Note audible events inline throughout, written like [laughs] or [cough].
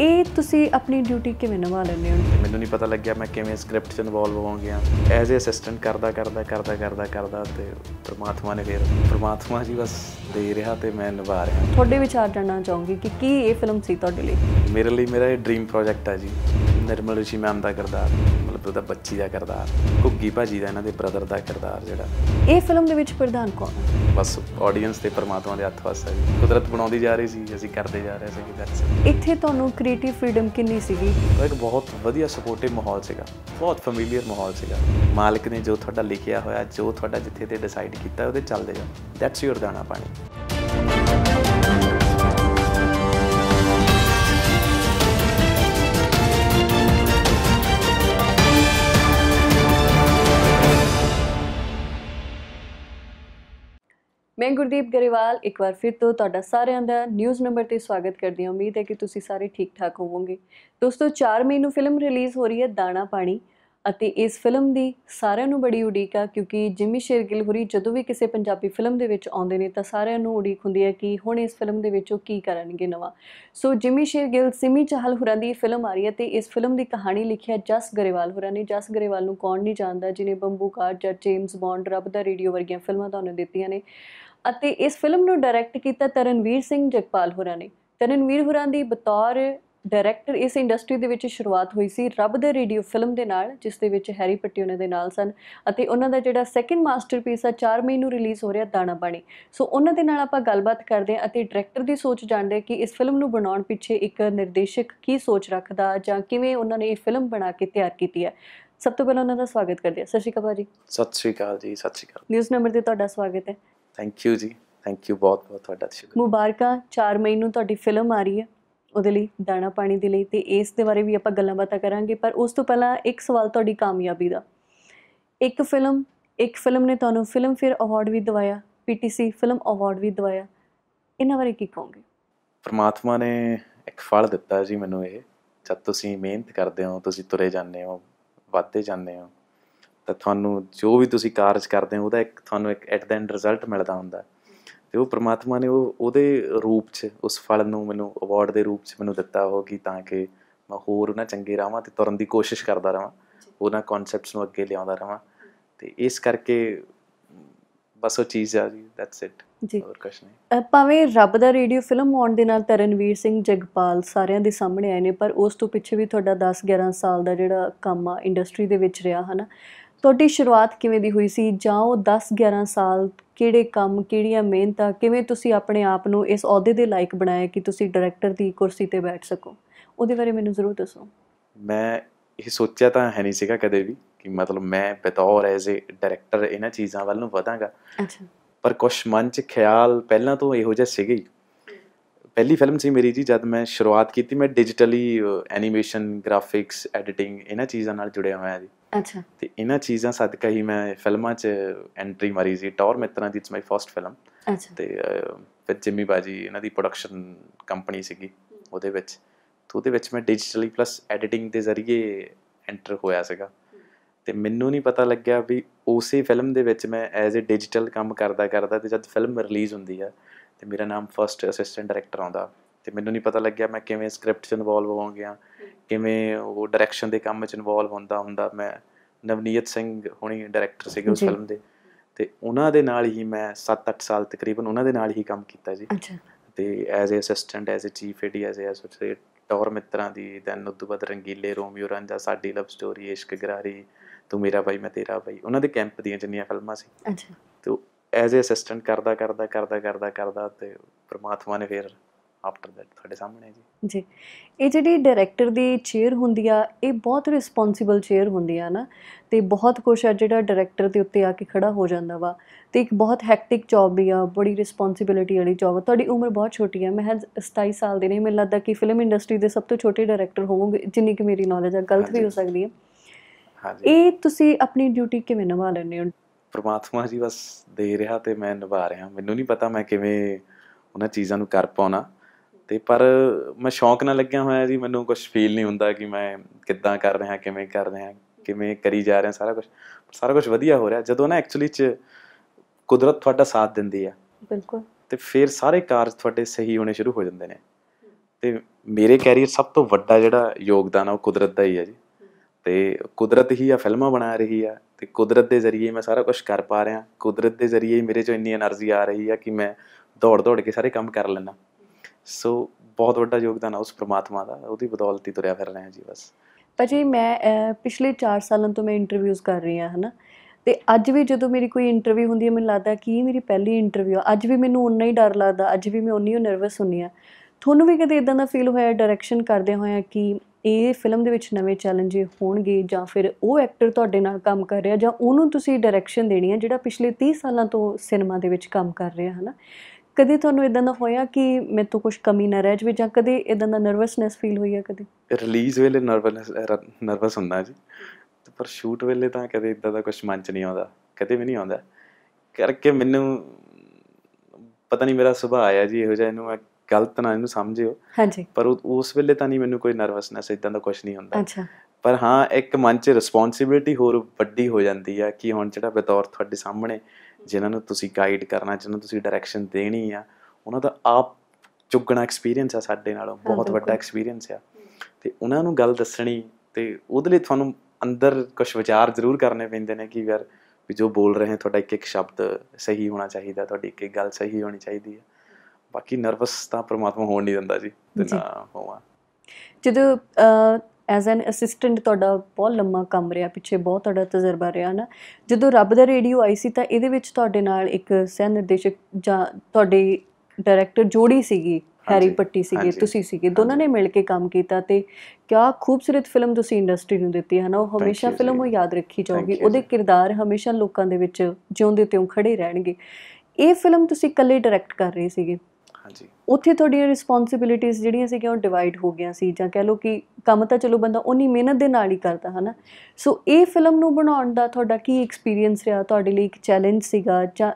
ਇਹ ਤੁਸੀਂ ਆਪਣੀ ਡਿਊਟੀ ਕਿਵੇਂ ਨਿਭਾ ਲੈਂਦੇ ਹੋ ਮੈਨੂੰ ਨਹੀਂ ਪਤਾ ਲੱਗਿਆ ਮੈਂ ਕਿਵੇਂ ਸਕ੍ਰਿਪਟ 'ਚ ਇਨਵੋਲਵ ਹੋ ਗਿਆ ਐਜ਼ ਅ ਅਸਿਸਟੈਂਟ ਕਰਦਾ ਕਰਦਾ ਕਰਦਾ ਕਰਦਾ ਕਰਦਾ ਤੇ ਪ੍ਰਮਾਤਮਾ ਨੇ ਫਿਰ ਪ੍ਰਮਾਤਮਾ ਜੀ ਬਸ ਦੇ ਰਿਹਾ ਤੇ ਮੈਂ ਨਿਭਾ ਰਿਹਾ ਤੁਹਾਡੇ ਵਿਚਾਰ ਜਾਨਣਾ ਚਾਹੂੰਗੀ ਕਿ ਕੀ ਇਹ ਫਿਲਮ ਸੀ ਤੁਹਾਡੇ ਲਈ ਮੇਰੇ ਲਈ ਮੇਰਾ ਇਹ ਡ੍ਰੀਮ ਪ੍ਰੋਜੈਕਟ ਹੈ ਜੀ ਨਿਰਮਲ ਜੀ ਮੈਮ ਦਾ ਕਰਦਾ ਤੇ ਉਹਦਾ ਬੱਚੀ ਦਾ ਕਿਰਦਾਰ ਘੁੱਗੀ ਭਾਜੀ ਦਾ ਇਹਨਾਂ ਦੇ ਬ੍ਰਦਰ ਦਾ ਕਿਰਦਾਰ ਜਿਹੜਾ ਇਹ ਫਿਲਮ ਦੇ ਵਿੱਚ ਪ੍ਰਧਾਨ ਕੌਣ ਬਸ ਆਡੀਅנס ਤੇ ਪਰਮਾਤਮਾ ਦੇ ਹੱਥ ਵਾਸਾ ਜੀ ਕੁਦਰਤ ਬਣਾਉਂਦੀ ਜਾ ਰਹੀ ਸੀ ਅਸੀਂ ਕਰਦੇ ਜਾ ਰਹੇ ਸੀ ਦੈਟਸ ਇੱਥੇ ਤੁਹਾਨੂੰ ਕ੍ਰੀਏਟਿਵ ਫਰੀडम ਕਿੰਨੀ ਸੀਗੀ ਇੱਕ ਬਹੁਤ ਵਧੀਆ ਸਪੋਰਟਿਵ ਮਾਹੌਲ ਸੀਗਾ ਬਹੁਤ ਫੈਮਿਲੀਅਰ ਮਾਹੌਲ ਸੀਗਾ ਮਾਲਕ ਨੇ ਜੋ ਤੁਹਾਡਾ ਲਿਖਿਆ ਹੋਇਆ ਜੋ ਤੁਹਾਡਾ ਜਿੱਥੇ ਤੇ ਡਿਸਾਈਡ ਕੀਤਾ ਉਹਦੇ ਚੱਲਦੇ ਜਾਓ ਦੈਟਸ ਯੂਰ ਦਾਣਾ ਪਾਣੀ ਮੈਂ ਗੁਰਦੀਪ ਗਰੇਵਾਲ ਇੱਕ ਵਾਰ ਫਿਰ ਤੋਂ ਤੁਹਾਡਾ ਸਾਰਿਆਂ ਦਾ ਨਿਊਜ਼ ਨੰਬਰ ਤੇ ਸਵਾਗਤ ਕਰਦੀ ਹਾਂ ਉਮੀਦ ਹੈ ਕਿ ਤੁਸੀਂ ਸਾਰੇ ਠੀਕ ਠਾਕ ਹੋਵੋਗੇ ਦੋਸਤੋ 4 ਮਈ ਨੂੰ ਫਿਲਮ ਰਿਲੀਜ਼ ਹੋ ਰਹੀ ਹੈ ਦਾਣਾ ਪਾਣੀ ਅਤੇ ਇਸ ਫਿਲਮ ਦੀ ਸਾਰਿਆਂ ਨੂੰ ਬੜੀ ਉਡੀਕ ਆ ਕਿਉਂਕਿ ਜਿਮੀ ਸ਼ੇਰਗਿੱਲ ਹੁਰੀ ਜਦੋਂ ਵੀ ਕਿਸੇ ਪੰਜਾਬੀ ਫਿਲਮ ਦੇ ਵਿੱਚ ਆਉਂਦੇ ਨੇ ਤਾਂ ਸਾਰਿਆਂ ਨੂੰ ਉਡੀਕ ਹੁੰਦੀ ਹੈ ਕਿ ਹੁਣ ਇਸ ਫਿਲਮ ਦੇ ਵਿੱਚ ਉਹ ਕੀ ਕਰਨਗੇ ਨਵਾਂ ਸੋ ਜਿਮੀ ਸ਼ੇਰਗਿੱਲ ਸਿਮੀ ਚਾਹਲ ਹੋਰਾਂ ਦੀ ਫਿਲਮ ਆ ਰਹੀ ਹੈ ਤੇ ਇਸ ਫਿਲਮ ਦੀ ਕਹਾਣੀ ਲਿਖੀ ਹੈ ਜਸ ਗਰੇਵਾਲ ਹੋਰਾਂ ਨੇ ਜਸ ਗਰੇਵਾਲ ਨੂੰ ਕੌਣ ਨਹੀਂ ਜਾਣਦਾ ਜਿਨੇ ਬੰਬੂ ਬੰਬੂਕਾਰ ਜਾਂ ਜੇਮਸ ਬੌਂਡ ਰੱਬ ਦਾ ਰੇਡੀਓ ਵਰਗੀਆਂ ਫਿਲਮਾਂ ਤੁਹਾਨੂੰ ਦਿੱਤੀਆਂ ਨੇ ਅਤੇ ਇਸ ਫਿਲਮ ਨੂੰ ਡਾਇਰੈਕਟ ਕੀਤਾ ਤਰਨਵੀਰ ਸਿੰਘ ਜਗਪਾਲ ਹੋਰਾਂ ਨੇ ਤਰਨਵੀਰ ਹੋਰਾਂ ਦੀ ਬਤੌਰ ਡਾਇਰੈਕਟਰ ਇਸ ਇੰਡਸਟਰੀ ਦੇ ਵਿੱਚ ਸ਼ੁਰੂਆਤ ਹੋਈ ਸੀ ਰੱਬ ਦੇ ਰੇਡੀਓ ਫਿਲਮ ਦੇ ਨਾਲ ਜਿਸ ਦੇ ਵਿੱਚ ਹੈਰੀ ਪਟਿਓਨੇ ਦੇ ਨਾਲ ਸਨ ਅਤੇ ਉਹਨਾਂ ਦਾ ਜਿਹੜਾ ਸੈਕੰਡ ਮਾਸਟਰਪੀਸ ਆ 4 ਮਈ ਨੂੰ ਰਿਲੀਜ਼ ਹੋ ਰਿਹਾ ਦਾਣਾ ਪਾਣੀ ਸੋ ਉਹਨਾਂ ਦੇ ਨਾਲ ਆਪਾਂ ਗੱਲਬਾਤ ਕਰਦੇ ਹਾਂ ਅਤੇ ਡਾਇਰੈਕਟਰ ਦੀ ਸੋਚ ਜਾਣਦੇ ਕਿ ਇਸ ਫਿਲਮ ਨੂੰ ਬਣਾਉਣ ਪਿੱਛੇ ਇੱਕ ਨਿਰਦੇਸ਼ਕ ਕੀ ਸੋਚ ਰੱਖਦਾ ਜਾਂ ਕਿਵੇਂ ਉਹਨਾਂ ਨੇ ਇਹ ਫਿਲਮ ਬਣਾ ਕੇ ਤਿਆਰ ਕੀਤੀ ਹੈ ਸਭ ਤੋਂ ਪਹਿਲਾਂ ਉਹਨਾਂ ਦਾ ਸਵਾਗਤ ਕਰਦੇ ਹਾਂ ਸਤਿ ਸ਼੍ਰੀ ਅਕਾਲ ਜੀ ਸਤਿ ਸ਼੍ਰੀ ਅਕਾਲ ਜੀ ਸਤਿ ਸ਼੍ਰੀ ਅਕਾਲ ਨਿਊਜ਼ ਨੰਬਰ ਤੇ ਤੁਹਾਡਾ ਸਵਾਗਤ ਹੈ ਥੈਂਕ ਯੂ ਜੀ ਥੈਂਕ ਯੂ ਬਹੁਤ ਬਹੁਤ ਤੁਹਾਡਾ ਸ਼ੁਕਰ ਮੁਬਾਰਕਾਂ 4 ਮਈ ਨੂੰ ਤੁਹਾਡੀ ਫਿਲਮ ਆ ਰਹੀ ਹੈ ਉਹਦੇ ਲਈ ਦਾਣਾ ਪਾਣੀ ਦੇ ਲਈ ਤੇ ਇਸ ਦੇ ਬਾਰੇ ਵੀ ਆਪਾਂ ਗੱਲਾਂ ਬਾਤਾਂ ਕਰਾਂਗੇ ਪਰ ਉਸ ਤੋਂ ਪਹਿਲਾਂ ਇੱਕ ਸਵਾਲ ਤੁਹਾਡੀ ਕਾਮਯਾਬੀ ਦਾ ਇੱਕ ਫਿਲਮ ਇੱਕ ਫਿਲਮ ਨੇ ਤੁਹਾਨੂੰ ਫਿਲਮ ਫੇਅਰ ਅਵਾਰਡ ਵੀ ਦਿਵਾਇਆ ਪੀਟੀਸੀ ਫਿਲਮ ਅਵਾਰਡ ਵੀ ਦਿਵਾਇਆ ਇਹਨਾਂ ਬਾਰੇ ਕੀ ਕਹੋਗੇ ਪਰਮਾਤਮਾ ਨੇ ਇੱਕ ਫਲ ਦਿੱਤਾ ਜੀ ਮੈਨੂੰ ਇਹ ਜਦ ਤੁਸੀਂ ਮਿਹਨਤ ਕਰਦੇ ਹੋ ਤੁਸੀਂ ਤੁਰੇ ਜਾਂਦੇ ਹੋ ਵੱਧਦੇ ਜਾਂਦੇ ਹੋ ਤਾਂ ਤੁਹਾਨੂੰ ਜੋ ਵੀ ਤੁਸੀਂ ਕਾਰਜ ਕਰਦੇ ਹੋ ਉਹਦਾ ਇੱਕ ਤੁਹਾਨੂੰ ਇੱਕ ਐਟ ਦ ਐਂਡ ਰਿਜ਼ਲਟ ਮਿਲਦਾ ਹੁੰਦਾ ਹੈ ਤੇ ਉਹ ਪ੍ਰਮਾਤਮਾ ਨੇ ਉਹ ਉਹਦੇ ਰੂਪ 'ਚ ਉਸ ਫਲ ਨੂੰ ਮੈਨੂੰ ਅਵਾਰਡ ਦੇ ਰੂਪ 'ਚ ਮੈਨੂੰ ਦਿੱਤਾ ਹੋ ਕਿ ਤਾਂ ਕਿ ਮੈਂ ਹੋਰ ਨਾ ਚੰਗੇ ਰਾਵਾਂ ਤੇ ਤੁਰਨ ਦੀ ਕੋਸ਼ਿਸ਼ ਕਰਦਾ ਰਵਾਂ ਉਹਨਾਂ ਕਨਸੈਪਟਸ ਨੂੰ ਅੱਗੇ ਲਿਆਉਂਦਾ ਰਵਾਂ ਤੇ ਇਸ ਕਰਕੇ ਬਸ ਉਹ ਚੀਜ਼ ਆ ਜੀ ਦੈਟਸ ਇਟ ਜੀ ਹੋਰ ਕੁਝ ਨਹੀਂ ਭਾਵੇਂ ਰੱਬ ਦਾ ਰੇਡੀਓ ਫਿਲਮ ਆਉਣ ਦੇ ਨਾਲ ਤਰਨਵੀਰ ਸਿੰਘ ਜਗਪਾਲ ਸਾਰਿਆਂ ਦੇ ਸਾਹਮਣੇ ਆਏ ਨੇ ਪਰ ਉਸ ਤੋਂ ਪਿੱਛੇ ਵੀ ਤੁਹਾਡਾ 10 11 ਸਾਲ ਦਾ ਜਿਹੜਾ ਕੰਮ ਆ ਇੰਡਸਟਰੀ ਦੇ ਵਿੱਚ ਰਿਹਾ ਹਨਾ ਤੁਹਾਡੀ ਸ਼ੁਰੂਆਤ ਕਿਵੇਂ ਦੀ ਹੋਈ ਸੀ ਜਾਂ ਉਹ 10 11 ਸਾਲ ਕਿਹੜੇ ਕੰਮ ਕਿਹੜੀਆਂ ਮਿਹਨਤਾਂ ਕਿਵੇਂ ਤੁਸੀਂ ਆਪਣੇ ਆਪ ਨੂੰ ਇਸ ਅਹੁਦੇ ਦੇ ਲਾਇਕ ਬਣਾਇਆ ਕਿ ਤੁਸੀਂ ਡਾਇਰੈਕਟਰ ਦੀ ਕੁਰਸੀ ਤੇ ਬੈਠ ਸਕੋ ਉਹਦੇ ਬਾਰੇ ਮੈਨੂੰ ਜ਼ਰੂਰ ਦੱਸੋ ਮੈਂ ਇਹ ਸੋਚਿਆ ਤਾਂ ਹੈ ਨਹੀਂ ਸੀਗਾ ਕਦੇ ਵੀ ਕਿ ਮਤਲਬ ਮੈਂ ਬਤੌਰ ਐਜ਼ ਅ ਡਾਇਰੈਕਟਰ ਇਹਨਾਂ ਚੀਜ਼ਾਂ ਵੱਲ ਨੂੰ ਵਧਾਂਗਾ ਅੱਛਾ ਪਰ ਕੁਝ ਮਨ 'ਚ ਖਿਆਲ ਪਹਿਲਾਂ ਤੋਂ ਇਹੋ ਜਿਹਾ ਸੀਗਾ ਹੀ ਪਹਿਲੀ ਫਿਲਮ ਸੀ ਮੇਰੀ ਜੀ ਜਦ ਮੈਂ ਸ਼ੁਰੂਆਤ ਕੀਤੀ ਮੈਂ ਡਿਜੀਟਲੀ ਐਨੀਮੇਸ਼ਨ ਗ੍ਰਾਫਿਕਸ ਐਡੀਟਿੰਗ ਇਹਨਾਂ ਚੀਜ਼ਾਂ ਨਾਲ ਜੁੜਿਆ ਹੋਇਆ ਜੀ ਅੱਛਾ ਤੇ ਇਹਨਾਂ ਚੀਜ਼ਾਂ ਸਦਕਾ ਹੀ ਮੈਂ ਫਿਲਮਾਂ 'ਚ ਐਂਟਰੀ ਮਾਰੀ ਸੀ Taur Mittran Di it's my first film ਅੱਛਾ ਤੇ ਫਿਰ ਜਿੰਮੀ ਬਾਜੀ ਇਹਨਾਂ ਦੀ ਪ੍ਰੋਡਕਸ਼ਨ ਕੰਪਨੀ ਸੀਗੀ ਉਹਦੇ ਵਿੱਚ ਤੋਂ ਉਹਦੇ ਵਿੱਚ ਮੈਂ ਡਿਜੀਟਲੀ ਪਲੱਸ ਐਡੀਟਿੰਗ ਦੇ ਜ਼ਰੀਏ ਐਂਟਰ ਹੋਇਆ ਸੀਗਾ ਤੇ ਮੈਨੂੰ ਨਹੀਂ ਪਤਾ ਲੱਗਿਆ ਵੀ ਉਸੇ ਫਿਲਮ ਦੇ ਵਿੱਚ ਮੈਂ ਐਜ਼ ਅ ਡਿਜੀਟਲ ਕੰਮ ਕਰਦਾ ਕਰਦਾ ਤੇ ਜਦ ਫਿਲਮ ਰਿਲੀਜ਼ ਹੁੰਦੀ ਆ ਤੇ ਮੇਰਾ ਨਾਮ ਫਰਸਟ ਅਸਿਸਟੈਂਟ ਡਾਇਰੈਕਟਰ ਆਉਂਦਾ ਤੇ ਮੈਨੂੰ ਨਹੀਂ ਪਤਾ ਲੱਗਿਆ ਮੈਂ ਕਿਵੇਂ ਸਕ੍ਰਿਪਟ 'ਚ ਇਨਵੋਲਵ ਹੋ ਗਿਆ ਕਿਵੇਂ ਉਹ ਡਾਇਰੈਕਸ਼ਨ ਦੇ ਕੰਮ 'ਚ ਇਨਵੋਲਵ ਹੁੰਦਾ ਹੁੰਦਾ ਮੈਂ ਨਵਨੀਤ ਸਿੰਘ ਹੁਣੀ ਡਾਇਰੈਕਟਰ ਸੀਗੇ ਉਸ ਫਿਲਮ ਦੇ ਤੇ ਉਹਨਾਂ ਦੇ ਨਾਲ ਹੀ ਮੈਂ 7-8 ਸਾਲ ਤਕਰੀਬਨ ਉਹਨਾਂ ਦੇ ਨਾਲ ਹੀ ਕੰਮ ਕੀਤਾ ਜੀ ਅੱਛਾ ਤੇ as a assistant as a chief AD as a associate Taur Mittran the then ਉਦੋਂ ਬਾਅਦ ਰੰਗੀਲੇ ਰੋਮੀਓ ਰਾਂਝਾ ਸਾਡੀ ਲਵ ਸਟੋਰੀ ਇਸ਼ਕ ਗਰਾਰੀ ਤੂੰ ਮੇਰਾ ਭਾਈ ਮੈਂ ਤੇਰਾ ਭਾਈ ਉਹਨਾਂ ਦੇ ਕੈਂਪ ਦੀਆਂ ਜਿੰਨੀਆਂ ਫਿਲਮਾਂ ਸੀ ਅੱਛਾ ਤੇ ਐਜ਼ ਅ ਅਸਿਸਟੈਂਟ ਕਰਦਾ ਕਰਦਾ ਕਰਦਾ ਕਰਦਾ ਕਰਦਾ ਤੇ ਪ੍ਰਮਾਤਮਾ ਨੇ ਫਿਰ ਆਫਟਰ ਦੈਟ ਤੁਹਾਡੇ ਸਾਹਮਣੇ ਜੀ ਜੀ ਇਹ ਜਿਹੜੀ ਡਾਇਰੈਕਟਰ ਦੀ ਚੇਅਰ ਹੁੰਦੀ ਆ ਇਹ ਬਹੁਤ ਰਿਸਪੌਂਸਿਬਲ ਚੇਅਰ ਹੁੰਦੀ ਆ ਨਾ ਤੇ ਬਹੁਤ ਕੁਝ ਆ ਜਿਹੜਾ ਡਾਇਰੈਕਟਰ ਦੇ ਉੱਤੇ ਆ ਕੇ ਖੜਾ ਹੋ ਜਾਂਦਾ ਵਾ ਤੇ ਇੱਕ ਬਹੁਤ ਹੈਕਟਿਕ ਜੌਬ ਵੀ ਆ ਬੜੀ ਰਿਸਪੌਂਸੀਬਿਲਟੀ ਵਾਲੀ ਜੌਬ ਤੁਹਾਡੀ ਉਮਰ ਬਹੁਤ ਛੋਟੀ ਆ ਮੈਂ 27 ਸਾਲ ਦੇ ਨਹੀਂ ਮੈਨੂੰ ਲੱਗਦਾ ਕਿ ਫਿਲਮ ਇੰਡਸਟਰੀ ਦੇ ਸਭ ਤੋਂ ਛੋਟੇ ਡਾਇਰੈਕਟਰ ਹੋਵੋਗੇ ਜਿੰਨੀ ਕਿ ਮੇਰੀ ਨੌਲੇਜ ਆ ਗਲਤ ਵੀ ਹੋ ਸਕਦੀ ਹੈ ਇਹ ਤੁਸੀਂ ਆਪਣੀ ਡਿਊਟੀ ਕਿਵੇਂ ਨਿਭਾ ਲੈਂਦੇ ਹੋ ਪ੍ਰਮਾਤਮਾ ਜੀ ਬਸ ਦੇ ਰਿਹਾ ਤੇ ਮੈਂ ਨਿਭਾ ਰਿਹਾ ਮੈਨੂੰ ਨਹੀਂ ਪਤਾ ਮੈਂ ਕਿਵੇਂ ਉਹਨਾਂ ਚੀਜ਼ਾਂ ਨੂੰ ਕਰ ਪਾਉਣਾ ਤੇ ਪਰ ਮੈਂ ਸ਼ੌਂਕ ਨਾਲ ਲੱਗਿਆ ਹੋਇਆ ਜੀ ਮੈਨੂੰ ਕੁਝ ਫੀਲ ਨਹੀਂ ਹੁੰਦਾ ਕਿ ਮੈਂ ਕਿੱਦਾਂ ਕਰ ਰਿਹਾ ਕਿਵੇਂ ਕਰ ਰਿਹਾ ਕਿਵੇਂ ਕਰੀ ਜਾ ਰਿਹਾ ਸਾਰਾ ਕੁਝ ਸਾਰਾ ਕੁਝ ਵਧੀਆ ਹੋ ਰਿਹਾ ਜਦੋਂ ਨਾ ਐਕਚੁਅਲੀ ਚ ਕੁਦਰਤ ਤੁਹਾਡਾ ਸਾਥ ਦਿੰਦੀ ਆ ਬਿਲਕੁਲ ਤੇ ਫਿਰ ਸਾਰੇ ਕਾਰਜ ਤੁਹਾਡੇ ਸਹੀ ਹੋਣੇ ਸ਼ੁਰੂ ਹੋ ਜਾਂਦੇ ਨੇ ਤੇ ਮੇਰੇ ਕੈਰੀਅਰ ਸਭ ਤੋਂ ਵੱਡਾ ਜਿਹੜਾ ਯੋਗਦਾਨ ਆ ਉਹ ਕੁਦਰਤ ਦਾ ਹੀ ਆ ਜੀ ਤੇ ਕੁਦਰਤ ਹੀ ਆ ਫਿਲਮਾਂ ਬਣਾ ਰਹੀ ਆ ਤੇ ਕੁਦਰਤ ਦੇ ਜ਼ਰੀਏ ਮੈਂ ਸਾਰਾ ਕੁਝ ਕਰ ਪਾ ਰਿਹਾ ਕੁਦਰਤ ਦੇ ਜ਼ਰੀਏ ਮੇਰੇ ਚੋਂ ਇੰਨੀ એનર્ਜੀ ਆ ਰਹੀ ਆ ਕਿ ਮੈਂ ਦੌੜ ਦੌੜ ਕੇ ਸਾਰੇ ਕੰਮ ਕਰ ਲੈਣਾ ਸੋ ਬਹੁਤ ਵੱਡਾ ਯੋਗਦਾਨ ਆ ਉਸ ਪ੍ਰਮਾਤਮਾ ਦਾ ਉਹਦੀ ਬਦੌਲਤ ਹੀ ਤੁਰਿਆ ਫਿਰ ਰਹੇ ਜੀ ਬਸ ਭਾਜੀ ਮੈਂ ਪਿਛਲੇ 4 ਸਾਲਾਂ ਤੋਂ ਮੈਂ ਇੰਟਰਵਿਊਜ਼ ਕਰ ਰਹੀ ਆ ਹਨਾ ਤੇ ਅੱਜ ਵੀ ਜਦੋਂ ਮੇਰੀ ਕੋਈ ਇੰਟਰਵਿਊ ਹੁੰਦੀ ਹੈ ਮੈਨੂੰ ਲੱਗਦਾ ਕਿ ਇਹ ਮੇਰੀ ਪਹਿਲੀ ਇੰਟਰਵਿਊ ਆ ਅੱਜ ਵੀ ਮੈਨੂੰ ਉਨਾ ਹੀ ਡਰ ਲੱਗਦਾ ਅੱਜ ਵੀ ਮੈਂ ਉਨੀ ਹੀ ਨਰਵਸ ਹੁੰਨੀ ਆ ਤੁਹਾਨੂੰ ਵੀ ਕਦੇ ਇਦਾਂ ਦਾ ਫੀਲ ਹੋਇਆ ਡਾਇਰੈਕਸ਼ਨ ਕਰਦੇ ਹੋਇਆ ਕਿ ਇਹ ਫਿਲਮ ਦੇ ਵਿੱਚ ਨਵੇਂ ਚੈਲੰਜ ਹੋਣਗੇ ਜਾਂ ਫਿਰ ਉਹ ਐਕਟਰ ਤੁਹਾਡੇ ਨਾਲ ਕੰਮ ਕਰ ਰਿਹਾ ਜਾਂ ਉਹਨੂੰ ਤੁਸੀਂ ਡਾਇਰੈਕਸ਼ਨ ਦੇਣੀ ਹੈ ਜਿਹੜਾ ਪਿਛਲੇ 30 ਸਾਲਾਂ ਤੋਂ ਸਿਨੇਮਾ ਦੇ ਵਿੱਚ ਕੰਮ ਕਰ ਰਿਹਾ ਹਨਾ ਕਦੇ ਤੁਹਾਨੂੰ ਇਦਾਂ ਦਾ ਹੋਇਆ ਕਿ ਮੇਰੇ ਤੋਂ ਕੁਝ ਕਮੀ ਨਾ ਰਹਿ ਜਵੇ ਜਾਂ ਕਦੇ ਇਦਾਂ ਦਾ ਨਰਵਸਨੈਸ ਫੀਲ ਹੋਈ ਹੈ ਕਦੇ ਰਿਲੀਜ਼ ਵੇਲੇ ਨਰਵਸਨੈਸ ਨਰਵਸ ਹੁੰਦਾ ਜੀ ਪਰ ਸ਼ੂਟ ਵੇਲੇ ਤਾਂ ਕਦੇ ਇਦਾਂ ਦਾ ਕੁਝ ਮਨ ਚ ਨਹੀਂ ਆਉਂਦਾ ਕਦੇ ਵੀ ਨਹੀਂ ਆਉਂਦਾ ਕਰਕੇ ਮੈਨੂੰ ਪਤਾ ਨਹੀਂ ਮੇਰਾ ਸੁਭਾਅ ਆ ਜੀ ਇਹੋ ਜਿਹਾ ਇਹਨੂੰ ਮੈਂ ਗਲਤ ਨਾ ਇਹਨੂੰ ਸਮਝਿਓ ਹਾਂਜੀ ਪਰ ਉਸ ਵੇਲੇ ਤਾਂ ਨਹੀਂ ਮੈਨੂੰ ਕੋਈ ਨਰਵਸਨੈਸ ਇਦਾਂ ਦਾ ਕੁਝ ਨਹੀਂ ਹੁੰਦਾ ਅੱਛਾ ਪਰ ਹਾਂ ਇੱਕ ਮਨ 'ਚ ਰਿਸਪੌਂਸਿਬਿਲਟੀ ਹੋਰ ਵੱਡੀ ਹੋ ਜਾਂਦੀ ਆ ਕਿ ਹੁਣ ਜਿਹੜਾ ਬਤੌਰ ਤੁਹਾਡੇ ਸਾਹਮਣੇ ਜਿਨ੍ਹਾਂ ਨੂੰ ਤੁਸੀਂ ਗਾਈਡ ਕਰਨਾ ਜਿਨ੍ਹਾਂ ਨੂੰ ਤੁਸੀਂ ਡਾਇਰੈਕਸ਼ਨ ਦੇਣੀ ਆ ਉਹਨਾਂ ਦਾ ਆਪ ਚੁੱਕਣਾ ਐਕਸਪੀਰੀਅੰਸ ਆ ਸਾਡੇ ਨਾਲੋਂ ਬਹੁਤ ਵੱਡਾ ਐਕਸਪੀਰੀਅੰਸ ਆ ਤੇ ਉਹਨਾਂ ਨੂੰ ਗੱਲ ਦੱਸਣੀ ਤੇ ਉਹਦੇ ਲਈ ਤੁਹਾਨੂੰ ਅੰਦਰ ਕੁਝ ਵਿਚਾਰ ਜ਼ਰੂਰ ਕਰਨੇ ਪੈਂਦੇ ਨੇ ਕਿ ਯਾਰ ਵੀ ਜੋ ਬੋਲ ਰਹੇ ਤੁਹਾਡਾ ਇੱਕ ਇੱਕ ਸ਼ਬਦ ਸਹੀ ਹੋਣਾ ਚਾਹੀਦਾ ਤੁਹਾਡੀ ਇੱਕ ਇੱਕ ਗੱਲ ਸਹੀ ਹੋਣੀ ਚਾਹੀਦੀ ਹੈ ਬਾਕੀ ਨਰਵਸ ਤਾਂ ਪ੍ਰਮਾਤਮਾ ਹੋਣ ਨਹੀਂ ਦਿੰਦਾ ਜੀ ਤੇ ਨਾ ਹੋਵਾਂ ਜਦੋਂ ਐਜ਼ ਐਨ ਅਸਿਸਟੈਂਟ ਤੁਹਾਡਾ ਬਹੁਤ ਲੰਮਾ ਕੰਮ ਰਿਹਾ ਪਿੱਛੇ ਬਹੁਤ ਤੁਹਾਡਾ ਤਜਰਬਾ ਰਿਹਾ ਨਾ ਜਦੋਂ ਰੱਬ ਦਾ ਰੇਡੀਓ ਆਈ ਸੀ ਤਾਂ ਇਹਦੇ ਵਿੱਚ ਤੁਹਾਡੇ ਨਾਲ ਇੱਕ ਸਹਿ ਨਿਰਦੇਸ਼ਕ ਜਾਂ ਤੁਹਾਡੇ ਡਾਇਰੈਕਟਰ ਜੋੜੀ ਸੀਗੀ ਹੈਰੀ ਪੱਟੀ ਸੀਗੇ ਤੁਸੀਂ ਸੀਗੇ ਦੋਨਾਂ ਨੇ ਮਿਲ ਕੇ ਕੰਮ ਕੀਤਾ ਤੇ ਕਿਆ ਖੂਬਸੂਰਤ ਫਿਲਮ ਤੁਸੀਂ ਇੰਡਸਟਰੀ ਨੂੰ ਦਿੱਤੀ ਹੈ ਨਾ ਉਹ ਹਮੇਸ਼ਾ ਫਿਲਮ ਉਹ ਯਾਦ ਰੱਖੀ ਜਾਊਗੀ ਉਹਦੇ ਕਿਰਦਾਰ ਹਮੇਸ਼ਾ ਲੋਕਾਂ ਦੇ ਵਿੱਚ ਜਿਉਂਦੇ ਤਿਉਂ ਖੜੇ ਰਹਿਣਗੇ ਇਹ ਫਿਲਮ ਤੁਸੀਂ ਇਕੱਲੇ ਡਾਇਰੈਕਟ ਕਰ ਰਹੇ ਸੀਗੇ ਹਾਂਜੀ ਉੱਥੇ ਤੁਹਾਡੀਆਂ ਰਿਸਪੌਂਸਿਬਿਲਿਟੀਆਂ ਜਿਹੜੀਆਂ ਸੀ ਕਿ ਉਹ ਡਿਵਾਈਡ ਹੋ ਗਈਆਂ ਸੀ ਜਾਂ ਕਹਿ ਲਓ ਕਿ ਕੰਮ ਤਾਂ ਚਲੋ ਬੰਦਾ ਉਨੀ ਮਿਹਨਤ ਦੇ ਨਾਲ ਹੀ ਕਰਦਾ ਹਨਾ ਸੋ ਇਹ ਫਿਲਮ ਨੂੰ ਬਣਾਉਣ ਦਾ ਤੁਹਾਡਾ ਕੀ ਐਕਸਪੀਰੀਅੰਸ ਰਿਹਾ ਤੁਹਾਡੇ ਲਈ ਇੱਕ ਚੈਲੰਜ ਸੀਗਾ ਜਾਂ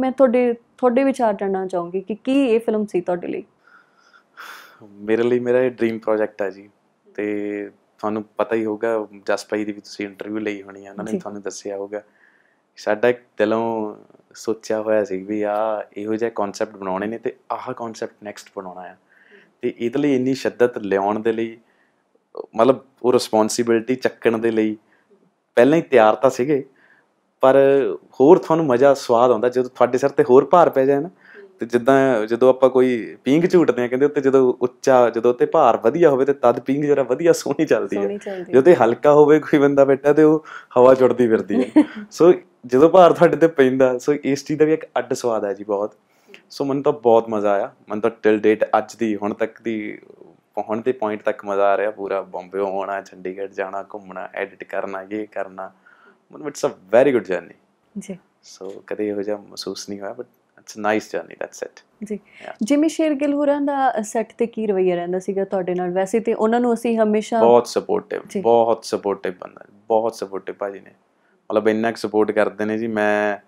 ਮੈਂ ਤੁਹਾਡੇ ਤੁਹਾਡੇ ਵਿਚਾਰ ਜਾਣਨਾ ਚਾਹੂੰਗੀ ਕਿ ਕੀ ਇਹ ਫਿਲਮ ਸੀ ਤੁਹਾਡੇ ਲਈ ਮੇਰੇ ਲਈ ਮੇਰਾ ਇਹ ਡ੍ਰੀਮ ਪ੍ਰੋਜੈਕਟ ਹੈ ਜੀ ਤੇ ਤੁਹਾਨੂੰ ਪਤਾ ਹੀ ਹੋਗਾ ਜਸਪਾਈ ਦੀ ਵੀ ਤੁਸੀਂ ਇੰਟਰਵਿਊ ਲਈ ਹੋਣੀ ਹੈ ਉਹਨਾਂ ਨੇ ਤੁਹਾਨੂੰ ਦੱਸਿਆ ਹੋਗਾ ਸਾਡਾ ਇੱਕ ਦਿਲੋਂ ਸੋਚਿਆ ਹੋਇਆ ਸੀ ਵੀ ਆ ਇਹੋ ਜਿਹਾ ਕਨਸੈਪਟ ਬਣਾਉਣੇ ਨੇ ਤੇ ਆਹ ਕਨਸੈਪਟ ਨੈਕਸਟ ਬਣਾਉਣਾ ਆ ਤੇ ਇਹਦੇ ਲਈ ਇੰਨੀ ਸ਼ਿੱਦਤ ਲਿਆਉਣ ਦੇ ਲਈ ਮਤਲਬ ਉਹ ਰਿਸਪੌਂਸਿਬਿਲਟੀ ਚੱਕਣ ਦੇ ਲਈ ਪਹਿਲਾਂ ਹੀ ਤਿਆਰ ਤਾਂ ਸੀਗੇ ਪਰ ਹੋਰ ਤੁਹਾਨੂੰ ਮਜ਼ਾ ਸਵਾਦ ਆਉਂਦਾ ਜਦੋਂ ਤੁਹਾਡੇ ਸਿਰ ਤੇ ਹੋਰ ਭਾਰ ਪੈ ਜਾਏ ਨਾ ਤੇ ਜਿੱਦਾਂ ਜਦੋਂ ਆਪਾਂ ਕੋਈ ਪੀਂਗ ਝੂਟਦੇ ਆ ਕਹਿੰਦੇ ਉੱਤੇ ਜਦੋਂ ਉੱਚਾ ਜਦੋਂ ਉੱਤੇ ਭਾਰ ਵਧੀਆ ਹੋਵੇ ਤੇ ਤਦ ਪੀਂਗ ਜਰਾ ਵਧੀਆ ਸੋਹਣੀ ਚੱਲਦੀ ਹੈ ਜਦੋਂ ਤੇ ਹਲਕਾ ਹੋਵੇ ਕੋਈ ਬੰਦਾ ਬੈਠਾ ਤੇ ਉਹ ਹਵਾ ਚੜਦੀ ਫਿਰਦੀ ਹੈ ਸੋ [laughs] ਜਦੋਂ ਭਾਰ ਤੁਹਾਡੇ ਤੇ ਪੈਂਦਾ ਸੋ ਇਸ ਚੀਜ਼ ਦਾ ਵੀ ਇੱਕ ਅੱਡ ਸਵਾਦ ਹੈ ਜੀ ਬਹੁਤ ਸੋ ਮੈਨੂੰ ਤਾਂ ਬਹੁਤ ਮਜ਼ਾ ਆਇਆ ਮੈਨੂੰ ਤਾਂ ਟਿਲ ਡੇਟ ਅੱਜ ਦੀ ਹੁਣ ਤੱਕ ਦੀ ਪਹੁੰਚ ਦੇ ਪੁਆਇੰਟ ਤੱਕ ਮਜ਼ਾ ਆ ਰਿਹਾ ਪੂਰਾ ਬੰਬੇ ਆਉਣਾ ਚੰਡੀਗੜ੍ਹ ਜਾਣਾ ਘੁੰਮਣਾ ਐਡਿਟ ਕਰਨਾ ਇਹ ਕਰਨਾ man it's a very good journey ਜੀ ਸੋ ਕਦੇ ਇਹੋ ਜਿਹਾ ਮਹਿਸੂਸ ਨਹੀਂ ਹੋਇਆ but it's nice journey that's it ਜੀ ਜਿਮੀ ਸ਼ੇਰਗਿਲ ਹੋਰਾਂ ਦਾ ਸੈੱਟ ਤੇ ਕੀ ਰਵਈਆ ਰਹਿੰਦਾ ਸੀਗਾ ਤੁਹਾਡੇ ਨਾਲ ਵੈਸੇ ਤੇ ਉਹਨਾਂ ਨੂੰ ਅਸੀਂ ਹਮੇਸ਼ਾ ਬਹੁਤ ਸਪੋਰਟਿਵ ਬਹੁਤ ਸਪੋਰਟਿਵ ਬੰਦਾ ਬਹੁਤ ਸਪੋਰਟਿਵ ਭਾਜੀ ਨੇ ਮਤਲਬ ਇੰਨਾ ਕਿ ਸਪੋਰਟ ਕਰਦੇ ਨੇ ਜੀ ਮੈਂ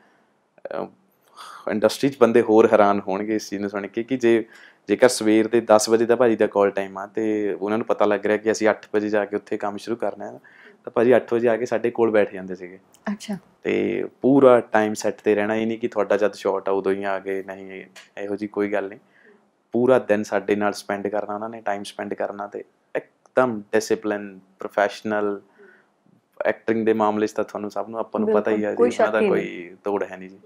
ਇੰਡਸਟਰੀ 'ਚ ਬੰਦੇ ਹੋਰ ਹੈਰਾਨ ਹੋਣਗੇ ਇਸ ਚੀਜ਼ ਨੂੰ ਸੁਣ ਕੇ ਕਿ ਜੇ ਜੇਕਰ ਸਵੇਰ ਦੇ 10 ਵਜੇ ਦਾ ਭਾਜੀ ਦਾ ਕਾਲ ਟਾਈਮ ਆ ਤੇ ਉਹਨਾਂ ਨੂੰ ਪਤਾ ਲੱਗ ਰਿਹਾ ਕਿ ਅਸੀਂ 8 ਵਜੇ ਜਾ ਕੇ ਉੱਥੇ ਕੰਮ ਸ਼ੁਰੂ ਕਰਨਾ ਹੈ ਤਾਂ ਭਾਜੀ 8 ਵਜੇ ਆ ਕੇ ਸਾਡੇ ਕੋਲ ਬੈਠ ਜਾਂਦੇ ਸੀਗੇ ਅੱਛਾ ਤੇ ਪੂਰਾ ਟਾਈਮ ਸੈੱਟ ਤੇ ਰਹਿਣਾ ਇਹ ਨਹੀਂ ਕਿ ਤੁਹਾਡਾ ਜਦ ਸ਼ਾਰਟ ਆ ਉਦੋਂ ਹੀ ਆ ਗਏ ਨਹੀਂ ਇਹੋ ਜੀ ਕੋਈ ਗੱਲ ਨਹੀਂ ਪੂਰਾ ਦਿਨ ਸਾਡੇ ਨਾਲ ਸਪੈਂਡ ਕਰਨਾ ਉਹਨਾਂ ਨੇ ਟਾਈਮ ਸਪੈਂਡ ਕਰਨਾ ਤੇ ਇੱਕਦਮ ਡਿਸਪਲਿਨ ਪ੍ਰੋਫੈਸ਼ਨਲ ਐਕਟਿੰਗ ਦੇ ਮਾਮਲੇ 'ਚ ਤਾਂ ਤੁਹਾਨੂੰ ਸਭ ਨੂੰ ਆਪਾਂ ਨੂੰ ਪਤਾ ਹੀ ਆ ਜੀ ਉਹਨਾਂ ਦਾ ਕੋਈ ਤੋੜ ਹੈ ਨਹੀਂ ਜੀ